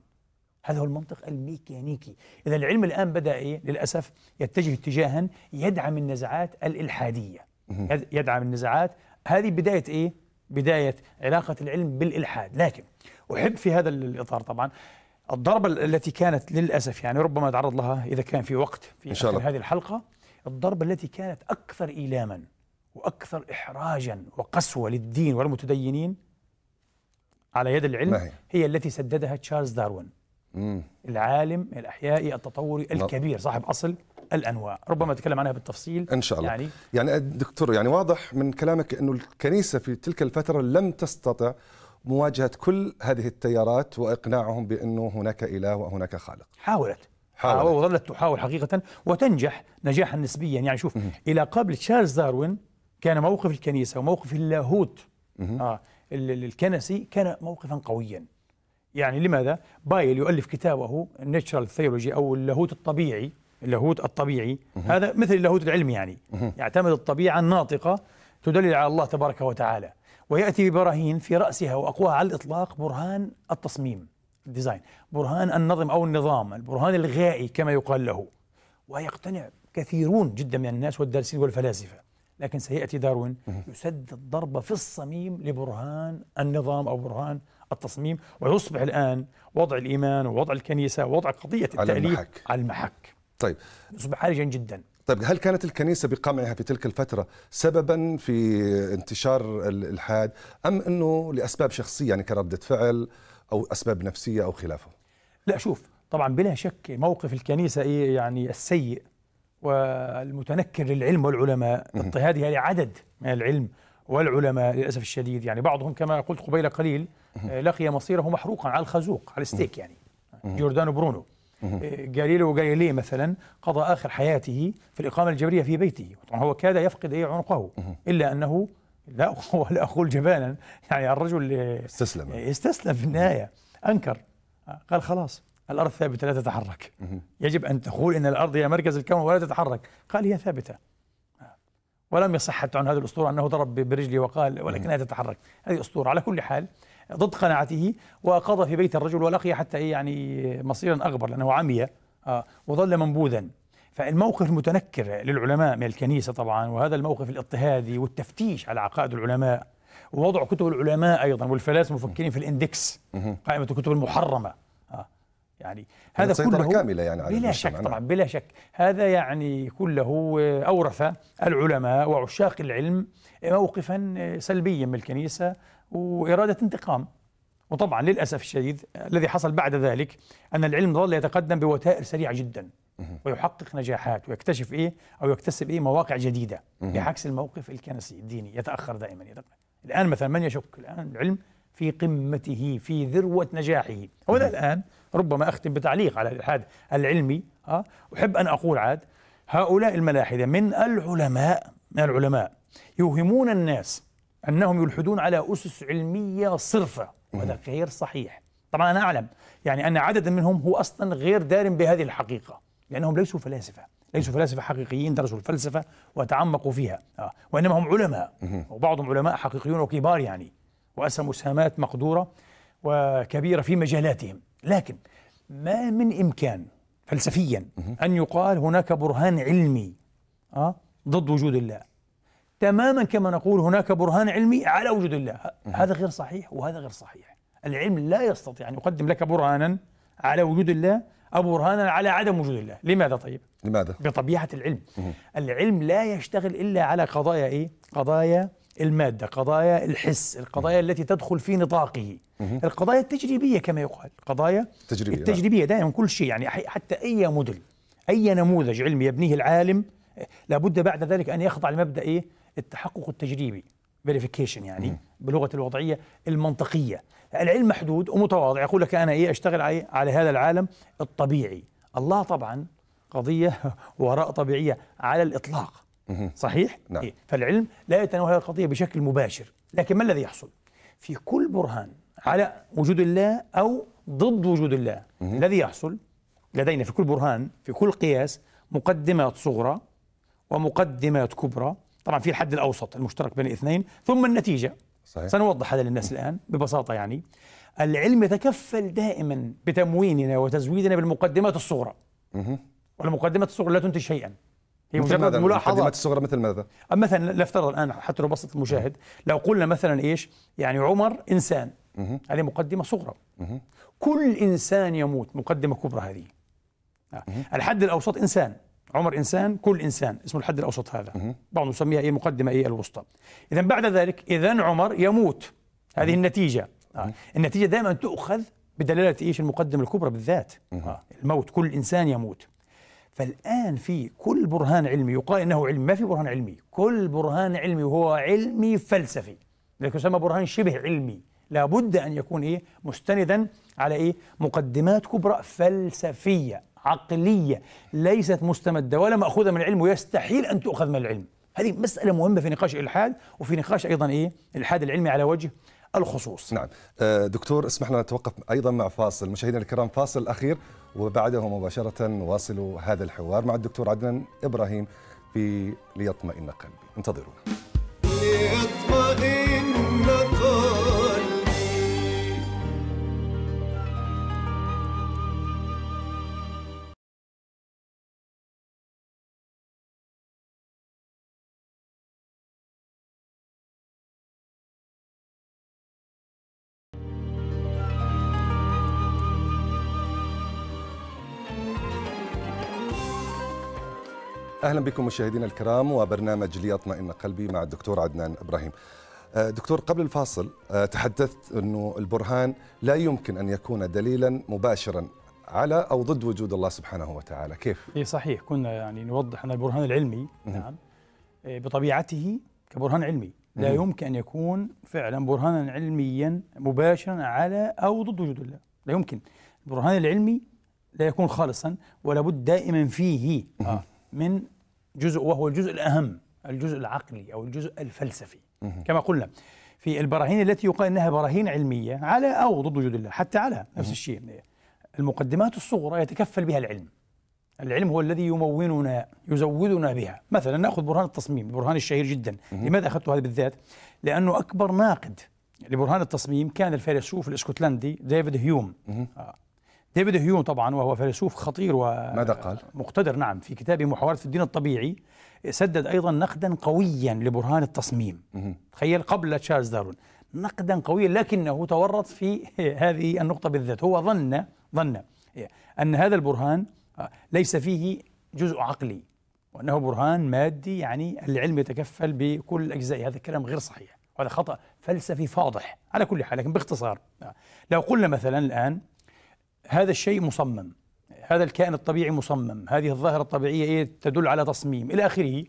هذا هو المنطق الميكانيكي إذا العلم الآن بدأ إيه؟ للأسف يتجه اتجاها يدعم النزعات الإلحادية يدعم النزعات هذه بداية إيه؟ بداية علاقة العلم بالإلحاد لكن أحب في هذا الإطار طبعا الضربة التي كانت للأسف يعني ربما نتعرض لها إذا كان في وقت في إن شاء الله. هذه الحلقة الضربة التي كانت أكثر إيلاما واكثر احراجا وقسوه للدين والمتدينين على يد العلم هي. هي التي سددها تشارلز داروين مم. العالم الأحيائي التطوري الكبير صاحب أصل الأنواع ربما نتكلم عنها بالتفصيل إن شاء الله يعني, يعني دكتور يعني واضح من كلامك أنه الكنيسة في تلك الفترة لم تستطع مواجهة كل هذه التيارات وإقناعهم بأنه هناك إله وهناك خالق حاولت حاولت آه، وظلت تحاول حقيقة وتنجح نجاحا نسبيا يعني شوف مم. إلى قبل تشارلز داروين كان موقف الكنيسة وموقف اللاهوت آه الكنسي كان موقفا قويا يعني لماذا؟ بايل يؤلف كتابه الناتشرال ثيولوجي أو اللاهوت الطبيعي اللاهوت الطبيعي هذا مثل اللاهوت العلمي يعني يعتمد الطبيعة الناطقة تدلل على الله تبارك وتعالى ويأتي ببراهين في رأسها وأقواها على الإطلاق برهان التصميم الديزاين برهان النظم أو النظام البرهان الغائي كما يقال له ويقتنع كثيرون جدا من الناس والدارسين والفلاسفة لكن سيأتي داروين يسدد ضربة في الصميم لبرهان النظام أو برهان التصميم ويصبح الآن وضع الإيمان ووضع الكنيسة ووضع قضية التأليف على المحك, على المحك. طيب يصبح حرجا جدا طيب هل كانت الكنيسة بقمعها في تلك الفترة سببا في انتشار الإلحاد أم أنه لأسباب شخصية يعني كردة فعل أو أسباب نفسية أو خلافه لا شوف طبعا بلا شك موقف الكنيسة إيه يعني السيء والمتنكر للعلم والعلماء اضطهادها لعدد يعني من العلم والعلماء للأسف الشديد يعني بعضهم كما قلت قبيل قليل آه، لقي مصيره محروقا على الخازوق على الستيك يعني جوردانو برونو جاليليو آه، جاليلي مثلا قضى آخر حياته في الإقامة الجبرية في بيته طبعا هو كاد يفقد أي عنقه إلا أنه لا ولا أقول جبانا يعني الرجل استسلم استسلم في النهاية أنكر آه، قال خلاص الأرض ثابتة لا تتحرك يجب أن تقول إن الأرض هي مركز الكون ولا تتحرك قال هي ثابتة آه. ولم يصح حتى عن هذه الأسطورة أنه ضرب برجلي وقال ولكنها تتحرك هذه أسطورة على كل حال ضد قناعته وقضى في بيت الرجل ولقي حتى إيه يعني مصيرا أغبر لأنه عمي آه، وظل منبوذا فالموقف المتنكر للعلماء من الكنيسة طبعا وهذا الموقف الاضطهادي والتفتيش على عقائد العلماء ووضع كتب العلماء أيضا والفلاسفة المفكرين في الإندكس قائمة الكتب المحرمة يعني هذا سيطرة كله كاملة يعني على بلا شك طبعا نعم. بلا شك هذا يعني كله أورث العلماء وعشاق العلم موقفا سلبيا من الكنيسة وإرادة انتقام وطبعا للأسف الشديد الذي حصل بعد ذلك أن العلم ظل يتقدم بوتائر سريعة جدا ويحقق نجاحات ويكتشف إيه أو يكتسب إيه مواقع جديدة بعكس الموقف الكنسي الديني يتأخر دائما يتأخر. الآن مثلا من يشك الآن العلم في قمته في ذروة نجاحه هو الآن ربما أختم بتعليق على الإلحاد العلمي أه؟ أحب أن أقول عاد هؤلاء الملاحدة من العلماء من العلماء يوهمون الناس أنهم يلحدون على أسس علمية صرفة وهذا غير صحيح طبعا أنا أعلم يعني أن عددا منهم هو أصلا غير دار بهذه الحقيقة لأنهم ليسوا فلاسفة ليسوا فلاسفة حقيقيين درسوا الفلسفة وتعمقوا فيها آه. وإنما هم علماء وبعضهم علماء حقيقيون وكبار يعني وأسهموا اسهامات مقدورة وكبيرة في مجالاتهم لكن ما من إمكان فلسفيا أن يقال هناك برهان علمي آه، ضد وجود الله تماما كما نقول هناك برهان علمي على وجود الله هذا غير صحيح وهذا غير صحيح العلم لا يستطيع أن يقدم لك برهانا على وجود الله أو برهانا على عدم وجود الله لماذا طيب؟ لماذا؟ بطبيعة العلم العلم لا يشتغل إلا على قضايا إيه؟ قضايا المادة قضايا الحس القضايا التي تدخل في نطاقه القضايا التجريبية كما يقال قضايا التجريبية. التجريبية, نعم. التجريبية دائما كل شيء يعني حتى أي موديل أي نموذج علمي يبنيه العالم لابد بعد ذلك أن يخضع لمبدأ إيه؟ التحقق التجريبي فيريفيكيشن يعني بلغة الوضعية المنطقية العلم محدود ومتواضع يقول لك أنا إيه أشتغل على, على هذا العالم الطبيعي الله طبعا قضية وراء طبيعية على الإطلاق صحيح؟ نعم. إيه؟ فالعلم لا يتناول هذه القضية بشكل مباشر لكن ما الذي يحصل؟ في كل برهان على وجود الله أو ضد وجود الله الذي يحصل لدينا في كل برهان في كل قياس مقدمات صغرى ومقدمات كبرى طبعا في الحد الأوسط المشترك بين الاثنين ثم النتيجة صحيح. سنوضح هذا للناس الآن ببساطة يعني العلم يتكفل دائما بتمويننا وتزويدنا بالمقدمات الصغرى والمقدمات الصغرى لا تنتج شيئا هي مجرد ملاحظه الصغرى مثل ماذا؟ مثلا لنفترض الان حتى لو بسط المشاهد لو قلنا مثلا ايش؟ يعني عمر انسان هذه مقدمه صغرى كل انسان يموت مقدمه كبرى هذه آه. الحد الاوسط انسان عمر انسان كل انسان اسمه الحد الاوسط هذا بعض نسميها ايه المقدمه ايه الوسطى اذا بعد ذلك اذا عمر يموت هذه النتيجه آه. النتيجه دائما تؤخذ بدلاله ايش المقدمه الكبرى بالذات آه. الموت كل انسان يموت فالآن في كل برهان علمي يقال إنه علمي ما في برهان علمي كل برهان علمي هو علمي فلسفي لذلك يسمى برهان شبه علمي لابد أن يكون إيه مستندا على إيه مقدمات كبرى فلسفية عقلية ليست مستمدة ولا مأخوذة من العلم ويستحيل أن تؤخذ من العلم هذه مسألة مهمة في نقاش الإلحاد وفي نقاش أيضا إيه الإلحاد العلمي على وجه الخصوص نعم آه، دكتور اسمح لنا نتوقف أيضا مع فاصل مشاهدينا الكرام فاصل أخير وبعده مباشرة واصل هذا الحوار مع الدكتور عدنان إبراهيم في ليطمئن قلبي انتظرونا ليطمئن اهلا بكم مشاهدينا الكرام وبرنامج ليطمئن قلبي مع الدكتور عدنان ابراهيم. آه، دكتور قبل الفاصل آه، تحدثت انه البرهان لا يمكن ان يكون دليلا مباشرا على او ضد وجود الله سبحانه وتعالى، كيف؟ اي صحيح كنا يعني نوضح ان البرهان العلمي نعم آه، بطبيعته كبرهان علمي لا يمكن ان يكون فعلا برهانا علميا مباشرا على او ضد وجود الله، لا يمكن. البرهان العلمي لا يكون خالصا ولا بد دائما فيه من جزء وهو الجزء الأهم الجزء العقلي أو الجزء الفلسفي كما قلنا في البراهين التي يقال انها براهين علميه على او ضد وجود الله حتى على نفس الشيء المقدمات الصغرى يتكفل بها العلم العلم هو الذي يموننا يزودنا بها مثلا ناخذ برهان التصميم البرهان الشهير جدا لماذا اخذت هذا بالذات لانه اكبر ناقد لبرهان التصميم كان الفيلسوف الاسكتلندي ديفيد هيوم ديفيد هيوم طبعا وهو فيلسوف خطير و ماذا قال؟ مقتدر نعم في كتابه محاورات في الدين الطبيعي سدد ايضا نقدا قويا لبرهان التصميم تخيل قبل تشارلز دارون نقدا قويا لكنه تورط في هذه النقطه بالذات هو ظن ظن ان هذا البرهان آه، ليس فيه جزء عقلي وانه برهان مادي يعني العلم يتكفل بكل اجزائه هذا الكلام غير صحيح وهذا خطا فلسفي فاضح على كل حال لكن باختصار آه، لو قلنا مثلا الان هذا الشيء مصمم هذا الكائن الطبيعي مصمم هذه الظاهرة الطبيعية إيه تدل على تصميم إلى آخره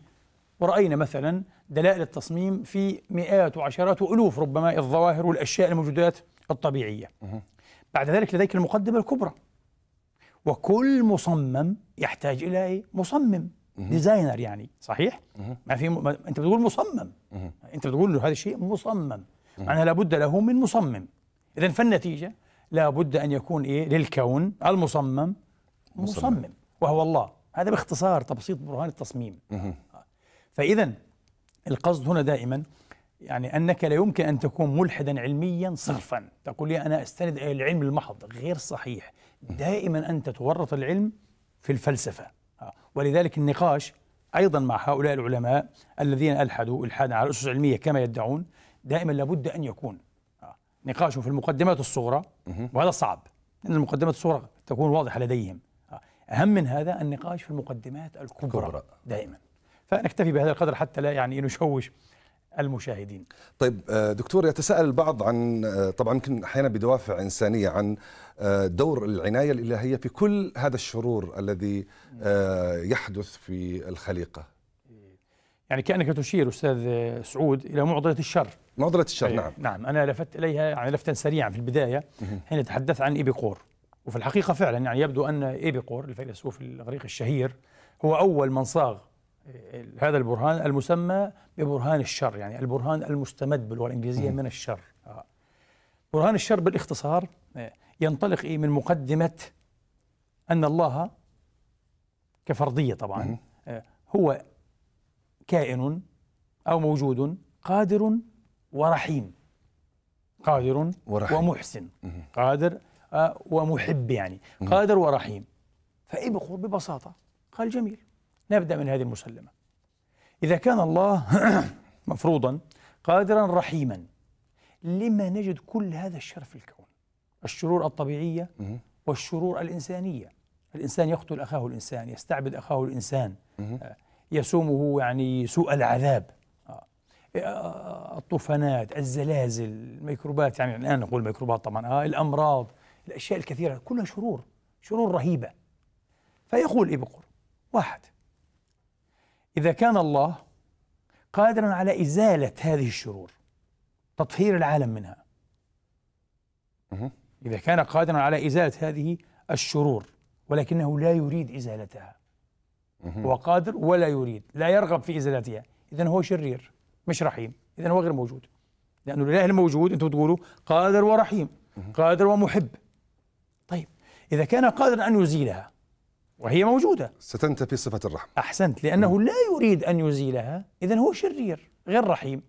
ورأينا مثلا دلائل التصميم في مئات وعشرات وألوف ربما الظواهر والأشياء الموجودات الطبيعية بعد ذلك لديك المقدمة الكبرى وكل مصمم يحتاج إلى إيه؟ مصمم ديزاينر يعني صحيح ما في م... انت بتقول مصمم انت بتقول له هذا الشيء مصمم معناها لابد له من مصمم اذا فالنتيجه لا بد أن يكون إيه للكون المصمم مصمم, مصمم. وهو الله هذا باختصار تبسيط برهان التصميم فإذا القصد هنا دائما يعني أنك لا يمكن أن تكون ملحدا علميا صرفا تقول لي أنا أستند إلى العلم المحض غير صحيح دائما أنت تورط العلم في الفلسفة آه. ولذلك النقاش أيضا مع هؤلاء العلماء الذين ألحدوا إلحادا على أسس علمية كما يدعون دائما لابد أن يكون نقاشه في المقدمات الصغرى وهذا صعب لأن المقدمات الصغرى تكون واضحة لديهم آه. أهم من هذا النقاش في المقدمات الكبرى كبرى. دائما فنكتفي بهذا القدر حتى لا يعني نشوش المشاهدين طيب آه، دكتور يتساءل البعض عن آه، طبعا يمكن احيانا بدوافع انسانيه عن دور العنايه الالهيه في كل هذا الشرور الذي يحدث في الخليقه يعني كانك تشير استاذ سعود الى معضله الشر معضله الشر أيه نعم نعم انا لفت اليها يعني لفتا سريعا في البدايه حين تحدث عن ايبيقور وفي الحقيقه فعلا يعني يبدو ان ايبيقور الفيلسوف الغريق الشهير هو اول من صاغ إيه، هذا البرهان المسمى ببرهان الشر يعني البرهان المستمد باللغه الانجليزيه من الشر آه. برهان الشر بالاختصار إيه، ينطلق من مقدمه ان الله كفرضيه طبعا إيه، هو كائن أو موجود قادر ورحيم قادر ورحيم. ومحسن قادر آه، ومحب يعني قادر ورحيم فابخر ببساطة قال جميل نبدأ من هذه المسلمة إذا كان الله مفروضا قادرا رحيما لما نجد كل هذا الشر في الكون الشرور الطبيعية والشرور الإنسانية الإنسان يقتل أخاه الإنسان يستعبد أخاه الإنسان يسومه يعني سوء العذاب آه. آه، آه، الطوفانات الزلازل الميكروبات يعني الآن نقول الميكروبات طبعا آه الأمراض الأشياء الكثيرة كلها شرور شرور رهيبة فيقول إبقر واحد إذا كان الله قادرا على إزالة هذه الشرور تطهير العالم منها إذا كان قادرا على إزالة هذه الشرور ولكنه لا يريد إزالتها هو قادر ولا يريد لا يرغب في إزالتها إذا هو شرير مش رحيم إذا هو غير موجود لأنه الإله الموجود أنتم تقولوا قادر ورحيم قادر ومحب طيب إذا كان قادرا أن يزيلها وهي موجودة ستنتفي صفة الرحم أحسنت لأنه لا يريد أن يزيلها إذا هو شرير غير رحيم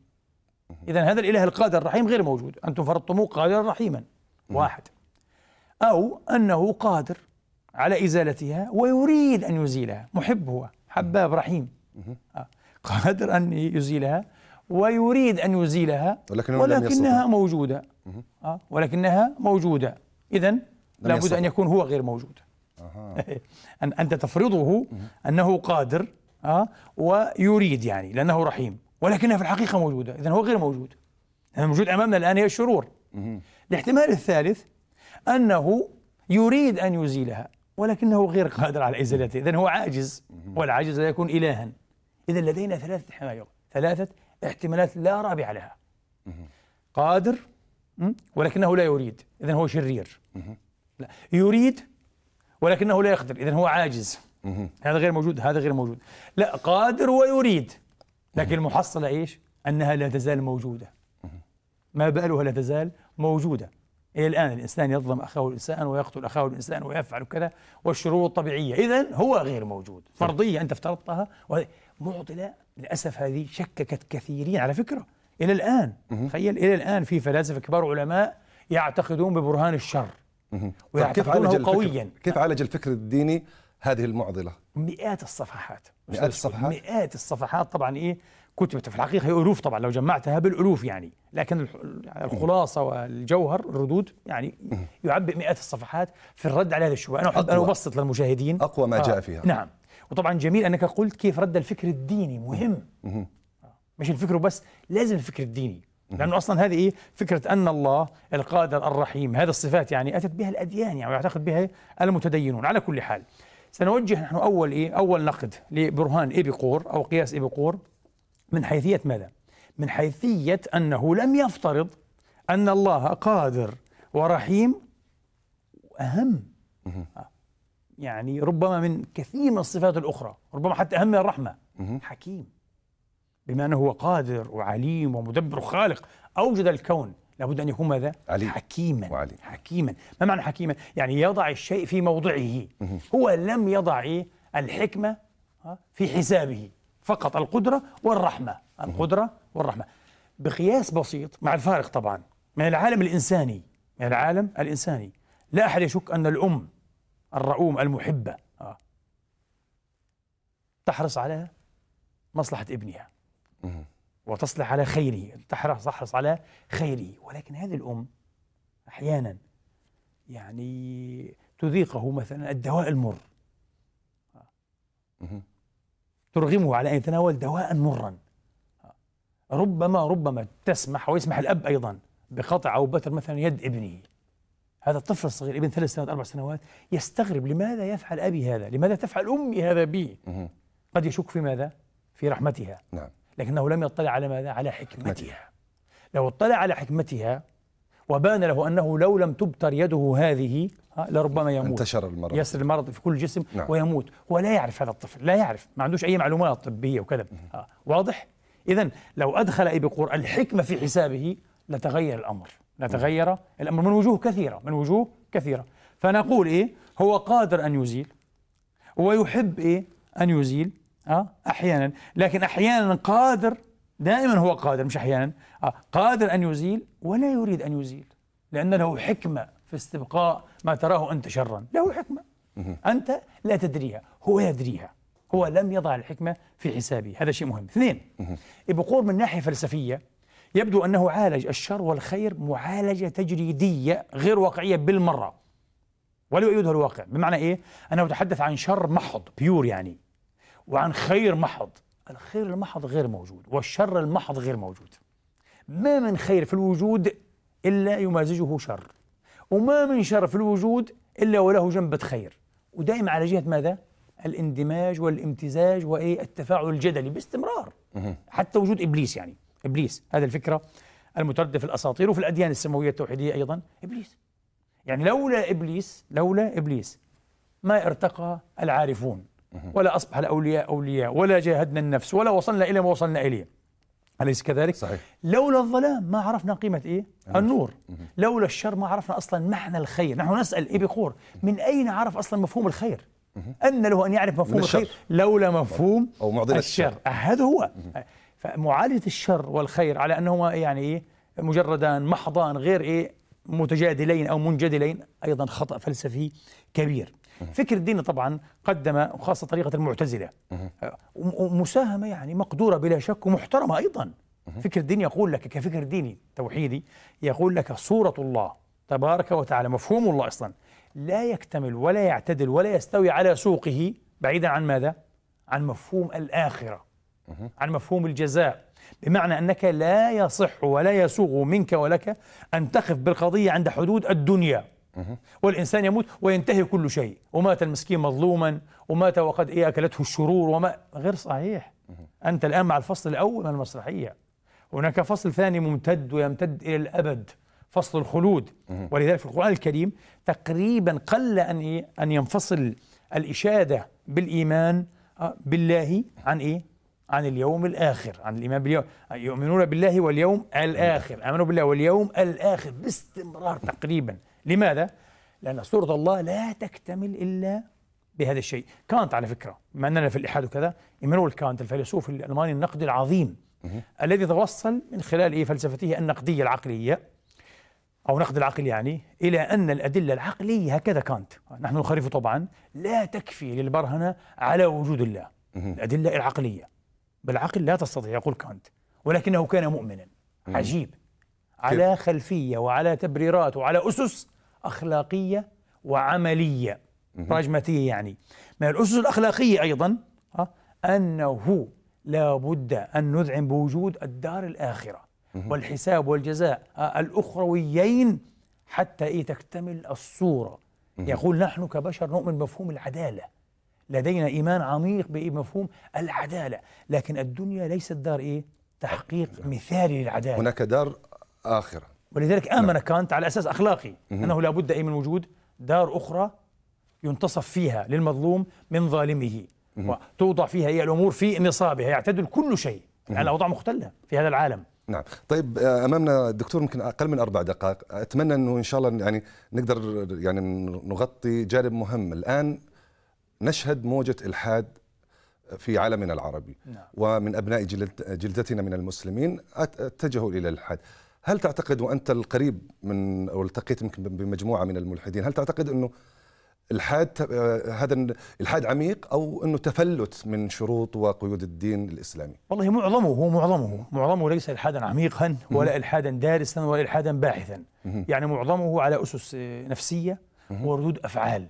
إذا هذا الإله القادر الرحيم غير موجود أنتم فرضتموه قادرا رحيما واحد أو أنه قادر على إزالتها ويريد أن يزيلها محب هو حباب رحيم آه. قادر أن يزيلها ويريد أن يزيلها ولكنه آه. ولكنها موجودة ولكنها موجودة إذا لابد أن يكون هو غير موجود أن أنت تفرضه أنه قادر آه، ويريد يعني لأنه رحيم ولكنها في الحقيقة موجودة إذا هو غير موجود الموجود أمامنا الآن هي الشرور الاحتمال الثالث أنه يريد أن يزيلها ولكنه غير قادر على إزالته إذا هو عاجز والعاجز لا يكون إلها إذا لدينا ثلاثة حمايق ثلاثة احتمالات لا رابع لها قادر ولكنه لا يريد إذا هو شرير لا يريد ولكنه لا يقدر إذا هو عاجز هذا غير موجود هذا غير موجود لا قادر ويريد لكن المحصلة إيش أنها لا تزال موجودة ما بالها لا تزال موجودة إلى الآن الإنسان يظلم أخاه الإنسان ويقتل أخاه الإنسان ويفعل كذا والشرور الطبيعية إذا هو غير موجود فرضية أنت افترضتها معضلة للأسف هذه شككت كثيرين على فكرة إلى الآن تخيل إلى الآن في فلاسفة كبار علماء يعتقدون ببرهان الشر طيب، ويعتقدونه قويا كيف عالج الفكر الديني هذه المعضلة؟ مئات الصفحات مئات الصفحات؟ مئات الصفحات طبعا إيه كتبت في الحقيقة هي ألوف طبعا لو جمعتها بالألوف يعني لكن الخلاصة والجوهر الردود يعني يعبئ مئات الصفحات في الرد على هذا الشبهة أنا أحب أن أبسط للمشاهدين أقوى ما آه، جاء فيها نعم وطبعا جميل أنك قلت كيف رد الفكر الديني مهم آه، مش الفكر بس لازم الفكر الديني لانه اصلا هذه ايه فكره ان الله القادر الرحيم هذه الصفات يعني اتت بها الاديان يعني ويعتقد بها المتدينون على كل حال سنوجه نحن اول ايه اول نقد لبرهان قور او قياس قور من حيثية ماذا؟ من حيثية أنه لم يفترض أن الله قادر ورحيم وأهم يعني ربما من كثير من الصفات الأخرى ربما حتى أهم من الرحمة حكيم بما أنه هو قادر وعليم ومدبر وخالق أوجد الكون لابد أن يكون ماذا؟ عليم. حكيما وعليم. حكيما ما معنى حكيما؟ يعني يضع الشيء في موضعه هو لم يضع الحكمة في حسابه فقط القدرة والرحمة القدرة والرحمة بقياس بسيط مع الفارق طبعا من العالم الإنساني من العالم الإنساني لا أحد يشك أن الأم الرؤوم المحبة آه. تحرص على مصلحة ابنها وتصلح على خيره تحرص تحرص على خيره ولكن هذه الأم أحيانا يعني تذيقه مثلا الدواء المر آه. ترغمه على أن يتناول دواء مرا ربما ربما تسمح ويسمح الأب أيضا بقطع أو بتر مثلا يد ابنه هذا الطفل الصغير ابن ثلاث سنوات أربع سنوات يستغرب لماذا يفعل أبي هذا لماذا تفعل أمي هذا بي قد يشك في ماذا في رحمتها نعم. لكنه لم يطلع على ماذا على حكمتها لو اطلع على حكمتها وبان له أنه لو لم تبتر يده هذه لربما يموت انتشر المرض يسر المرض في كل جسم نعم. ويموت هو لا يعرف هذا الطفل لا يعرف ما عندوش أي معلومات طبية وكذا آه. واضح؟ إذا لو أدخل إبيقور الحكمة في حسابه لتغير الأمر لتغير الأمر من وجوه كثيرة من وجوه كثيرة فنقول إيه هو قادر أن يزيل ويحب إيه أن يزيل أه؟ أحيانا لكن أحيانا قادر دائما هو قادر مش أحيانا أه؟ قادر أن يزيل ولا يريد أن يزيل لأن له حكمة في استبقاء ما تراه أنت شرا له حكمة أنت لا تدريها هو يدريها هو لم يضع الحكمة في حسابه هذا شيء مهم اثنين إبقور من ناحية فلسفية يبدو أنه عالج الشر والخير معالجة تجريدية غير واقعية بالمرة ولا يؤيدها الواقع بمعنى إيه؟ أنه يتحدث عن شر محض بيور يعني وعن خير محض الخير المحض غير موجود والشر المحض غير موجود ما من خير في الوجود إلا يمازجه شر وما من شرف الوجود إلا وله جنبة خير ودائما على جهة ماذا؟ الاندماج والامتزاج وايه التفاعل الجدلي باستمرار حتى وجود ابليس يعني ابليس هذه الفكره المتردده في الاساطير وفي الاديان السماويه التوحيديه ايضا ابليس يعني لولا ابليس لولا ابليس ما ارتقى العارفون ولا اصبح الاولياء اولياء ولا جاهدنا النفس ولا وصلنا الى ما وصلنا اليه أليس كذلك؟ صحيح لولا الظلام ما عرفنا قيمة إيه؟ النور لولا الشر ما عرفنا أصلا معنى الخير نحن نسأل إبيقور من أين عرف أصلا مفهوم الخير؟ أن له أن يعرف مفهوم الخير لولا مفهوم أو معضلة الشر, الشر. هذا هو فمعالجة الشر والخير على أنهما يعني إيه؟ مجردان محضان غير إيه؟ متجادلين أو منجدلين أيضا خطأ فلسفي كبير فكر الدين طبعا قدم خاصة طريقة المعتزلة ومساهمة يعني مقدورة بلا شك ومحترمة أيضا فكر الدين يقول لك كفكر ديني توحيدي يقول لك صورة الله تبارك وتعالى مفهوم الله أصلا لا يكتمل ولا يعتدل ولا يستوي على سوقه بعيدا عن ماذا؟ عن مفهوم الآخرة عن مفهوم الجزاء بمعنى أنك لا يصح ولا يسوغ منك ولك أن تقف بالقضية عند حدود الدنيا والإنسان يموت وينتهي كل شيء ومات المسكين مظلوما ومات وقد إيه أكلته الشرور وما غير صحيح أنت الآن مع الفصل الأول من المسرحية هناك فصل ثاني ممتد ويمتد إلى الأبد فصل الخلود ولذلك في القرآن الكريم تقريبا قل أن إيه، أن ينفصل الإشادة بالإيمان آه، بالله عن إيه عن اليوم الآخر عن الإيمان باليوم يؤمنون بالله واليوم الآخر آمنوا بالله واليوم الآخر باستمرار تقريبا لماذا؟ لأن صورة الله لا تكتمل إلا بهذا الشيء كانت على فكرة بما أننا في الإحاد وكذا إيمانويل كانت الفيلسوف الألماني النقدي العظيم الذي توصل من خلال إيه فلسفته النقدية العقلية أو نقد العقل يعني إلى أن الأدلة العقلية هكذا كانت نحن نخالفه طبعا لا تكفي للبرهنة على وجود الله الأدلة العقلية بالعقل لا تستطيع يقول كانت ولكنه كان مؤمنا عجيب على خلفية وعلى تبريرات وعلى أسس أخلاقية وعملية براجماتية يعني من الأسس الأخلاقية أيضا آه، أنه لا بد أن نذعن بوجود الدار الآخرة والحساب والجزاء آه، الأخرويين حتى إيه تكتمل الصورة يقول نحن كبشر نؤمن بمفهوم العدالة لدينا إيمان عميق بمفهوم العدالة لكن الدنيا ليست دار إيه تحقيق مثالي للعدالة هناك دار آخرة ولذلك آمن نعم. كانت على أساس أخلاقي مم. أنه لا بد أي من وجود دار أخرى ينتصف فيها للمظلوم من ظالمه مم. وتوضع فيها هي الأمور في نصابها يعتدل كل شيء الآن يعني أوضاع مختلة في هذا العالم نعم طيب آه، امامنا الدكتور ممكن اقل من اربع دقائق اتمنى انه ان شاء الله يعني نقدر يعني نغطي جانب مهم الان نشهد موجه الحاد في عالمنا العربي نعم. ومن ابناء جلدتنا من المسلمين اتجهوا الى الالحاد هل تعتقد وانت القريب من او التقيت يمكن بمجموعه من الملحدين هل تعتقد انه الحاد آه، هذا الحاد عميق او انه تفلت من شروط وقيود الدين الاسلامي والله معظمه هو معظمه معظمه ليس الحادا عميقا ولا الحادا دارسا ولا الحادا باحثا يعني معظمه على اسس نفسيه وردود افعال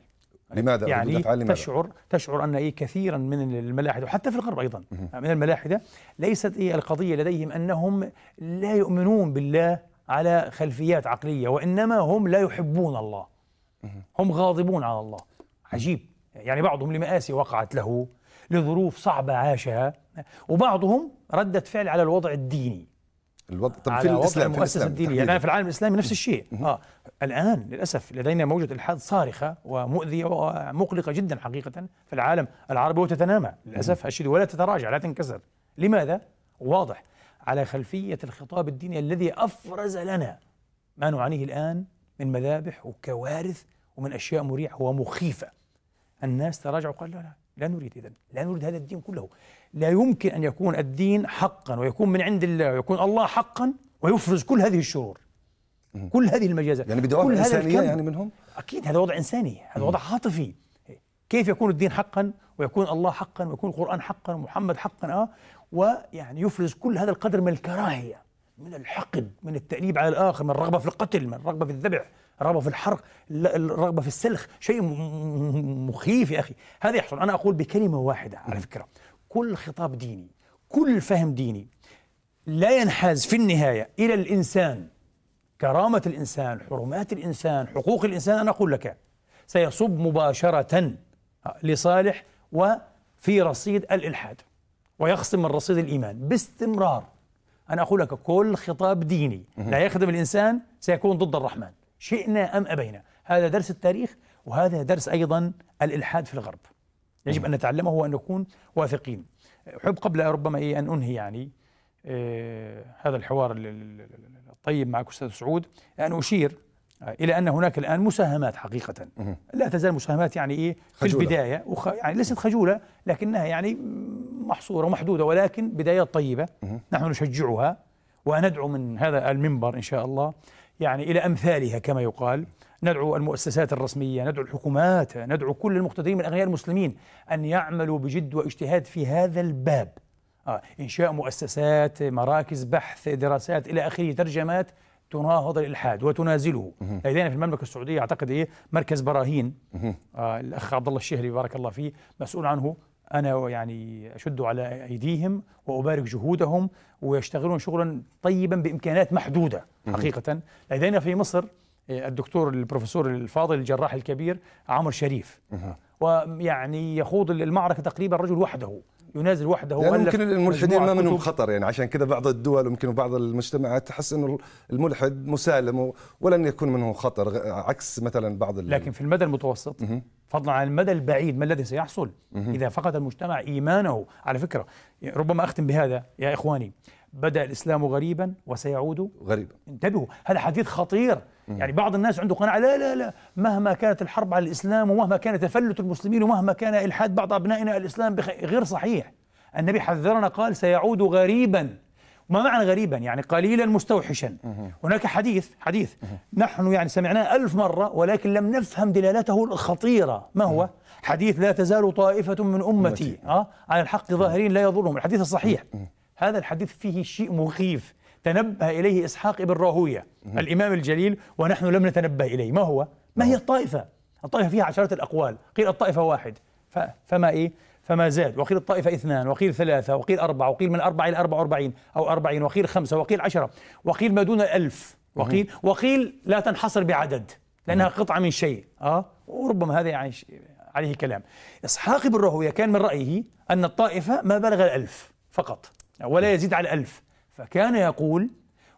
يعني لماذا يعني لماذا؟ تشعر تشعر ان إيه كثيرا من الملاحده وحتى في الغرب ايضا من الملاحده ليست إيه القضيه لديهم انهم لا يؤمنون بالله على خلفيات عقليه وانما هم لا يحبون الله هم غاضبون على الله عجيب يعني بعضهم لمآسي وقعت له لظروف صعبة عاشها وبعضهم ردة فعل على الوضع الديني الوضع طب في الاسلام في الاسلام الدينية يعني في العالم الاسلامي نفس الشيء اه الان للاسف لدينا موجه الحاد صارخه ومؤذيه ومقلقه جدا حقيقه في العالم العربي وتتنامى للاسف الشيء ولا تتراجع لا تنكسر لماذا؟ واضح على خلفيه الخطاب الديني الذي افرز لنا ما نعانيه الان من مذابح وكوارث ومن اشياء مريحه ومخيفه الناس تراجعوا قالوا لا لا لا نريد اذا لا نريد هذا الدين كله لا يمكن أن يكون الدين حقا ويكون من عند الله ويكون الله حقا ويفرز كل هذه الشرور كل هذه المجازات يعني بدي كل إنسانية يعني منهم أكيد هذا وضع إنساني هذا وضع عاطفي كيف يكون الدين حقا ويكون الله حقا ويكون القرآن حقا ومحمد حقا آه ويعني يفرز كل هذا القدر من الكراهية من الحقد من التأليب على الآخر من الرغبة في القتل من الرغبة في الذبح الرغبة في الحرق الرغبة في السلخ شيء مخيف يا أخي هذا يحصل أنا أقول بكلمة واحدة على فكرة كل خطاب ديني كل فهم ديني لا ينحاز في النهاية إلى الإنسان كرامة الإنسان حرمات الإنسان حقوق الإنسان أنا أقول لك سيصب مباشرة لصالح وفي رصيد الإلحاد ويخصم من رصيد الإيمان باستمرار أنا أقول لك كل خطاب ديني لا يخدم الإنسان سيكون ضد الرحمن شئنا أم أبينا هذا درس التاريخ وهذا درس أيضا الإلحاد في الغرب يجب نعم. أن نتعلمه وأن نكون واثقين أحب قبل ربما إيه أن أنهي يعني آه هذا الحوار الطيب معك أستاذ سعود أن أشير آه، إلى أن هناك الآن مساهمات حقيقة لا تزال مساهمات يعني إيه في خجولة. البداية وخ يعني ليست خجولة لكنها يعني محصورة ومحدودة ولكن بدايات طيبة نحن نشجعها وندعو من هذا المنبر إن شاء الله يعني إلى أمثالها كما يقال ندعو المؤسسات الرسمية ندعو الحكومات ندعو كل المقتدرين من أغنياء المسلمين أن يعملوا بجد واجتهاد في هذا الباب آه إنشاء مؤسسات مراكز بحث دراسات إلى آخره ترجمات تناهض الالحاد وتنازله لدينا في المملكه السعوديه اعتقد ايه مركز براهين آه الاخ عبد الله الشهري بارك الله فيه مسؤول عنه انا يعني اشد على ايديهم وابارك جهودهم ويشتغلون شغلا طيبا بامكانات محدوده حقيقه لدينا في مصر آه، الدكتور البروفيسور الفاضل الجراح الكبير عمرو شريف ويعني يخوض المعركه تقريبا رجل وحده ينازل وحده يعني ممكن الملحدين ما منهم خطر يعني عشان كذا بعض الدول ويمكن بعض المجتمعات تحس انه الملحد مسالم ولن يكون منه خطر عكس مثلا بعض لكن في المدى المتوسط فضلا عن المدى البعيد ما الذي سيحصل اذا فقد المجتمع ايمانه على فكره ربما اختم بهذا يا اخواني بدا الاسلام غريبا وسيعود غريبا انتبهوا هذا حديث خطير يعني بعض الناس عنده قناعة لا لا لا مهما كانت الحرب على الإسلام ومهما كان تفلت المسلمين ومهما كان إلحاد بعض أبنائنا الإسلام غير صحيح النبي حذرنا قال سيعود غريبا ما معنى غريبا يعني قليلا مستوحشا هناك حديث حديث نحن يعني سمعناه ألف مرة ولكن لم نفهم دلالته الخطيرة ما هو حديث لا تزال طائفة من أمتي أه؟ على الحق ظاهرين لا يضرهم الحديث الصحيح هذا الحديث فيه شيء مخيف تنبه إليه إسحاق ابن راهوية الإمام الجليل ونحن لم نتنبه إليه ما هو؟ ما هي الطائفة؟ الطائفة فيها عشرة الأقوال قيل الطائفة واحد فما إيه؟ فما زاد وقيل الطائفة اثنان وقيل ثلاثة وقيل أربعة وقيل من أربعة إلى أربعة وأربعين أو أربعين وقيل خمسة وقيل عشرة وقيل ما دون ألف وقيل وقيل لا تنحصر بعدد لأنها قطعة من شيء آه وربما هذا يعني عليه كلام إسحاق بن راهويه كان من رأيه أن الطائفة ما بلغ الألف فقط ولا يزيد على الألف فكان يقول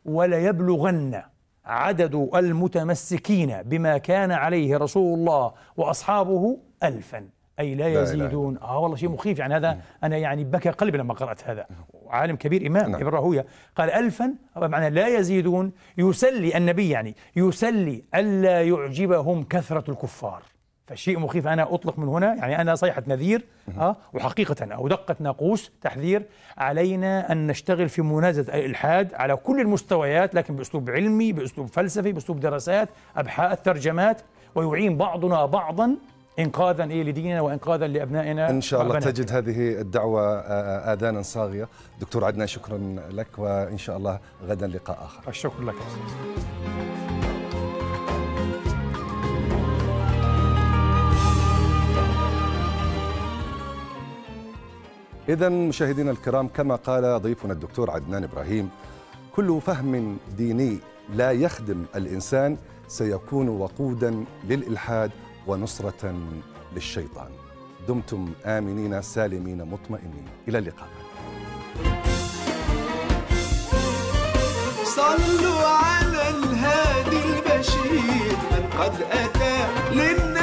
وليبلغن عدد المتمسكين بما كان عليه رسول الله وأصحابه ألفا أي لا يزيدون آه والله شيء مخيف يعني هذا أنا يعني بكى قلبي لما قرأت هذا عالم كبير إمام نعم. ابن راهوية قال ألفا معنى لا يزيدون يسلي النبي يعني يسلي ألا يعجبهم كثرة الكفار فشيء مخيف انا اطلق من هنا يعني انا صيحه نذير اه وحقيقه او دقه ناقوس تحذير علينا ان نشتغل في منازله الالحاد على كل المستويات لكن باسلوب علمي باسلوب فلسفي باسلوب دراسات ابحاث ترجمات ويعين بعضنا بعضا انقاذا إيه لديننا وانقاذا لابنائنا ان شاء الله تجد هذه الدعوه آه، اذانا صاغيه دكتور عدنان شكرا لك وان شاء الله غدا لقاء اخر الشكر لك أستاذ. إذا مشاهدينا الكرام كما قال ضيفنا الدكتور عدنان إبراهيم كل فهم ديني لا يخدم الإنسان سيكون وقودا للإلحاد ونصرة للشيطان دمتم آمنين سالمين مطمئنين إلى اللقاء صلوا على الهادي البشير من قد أتى للناس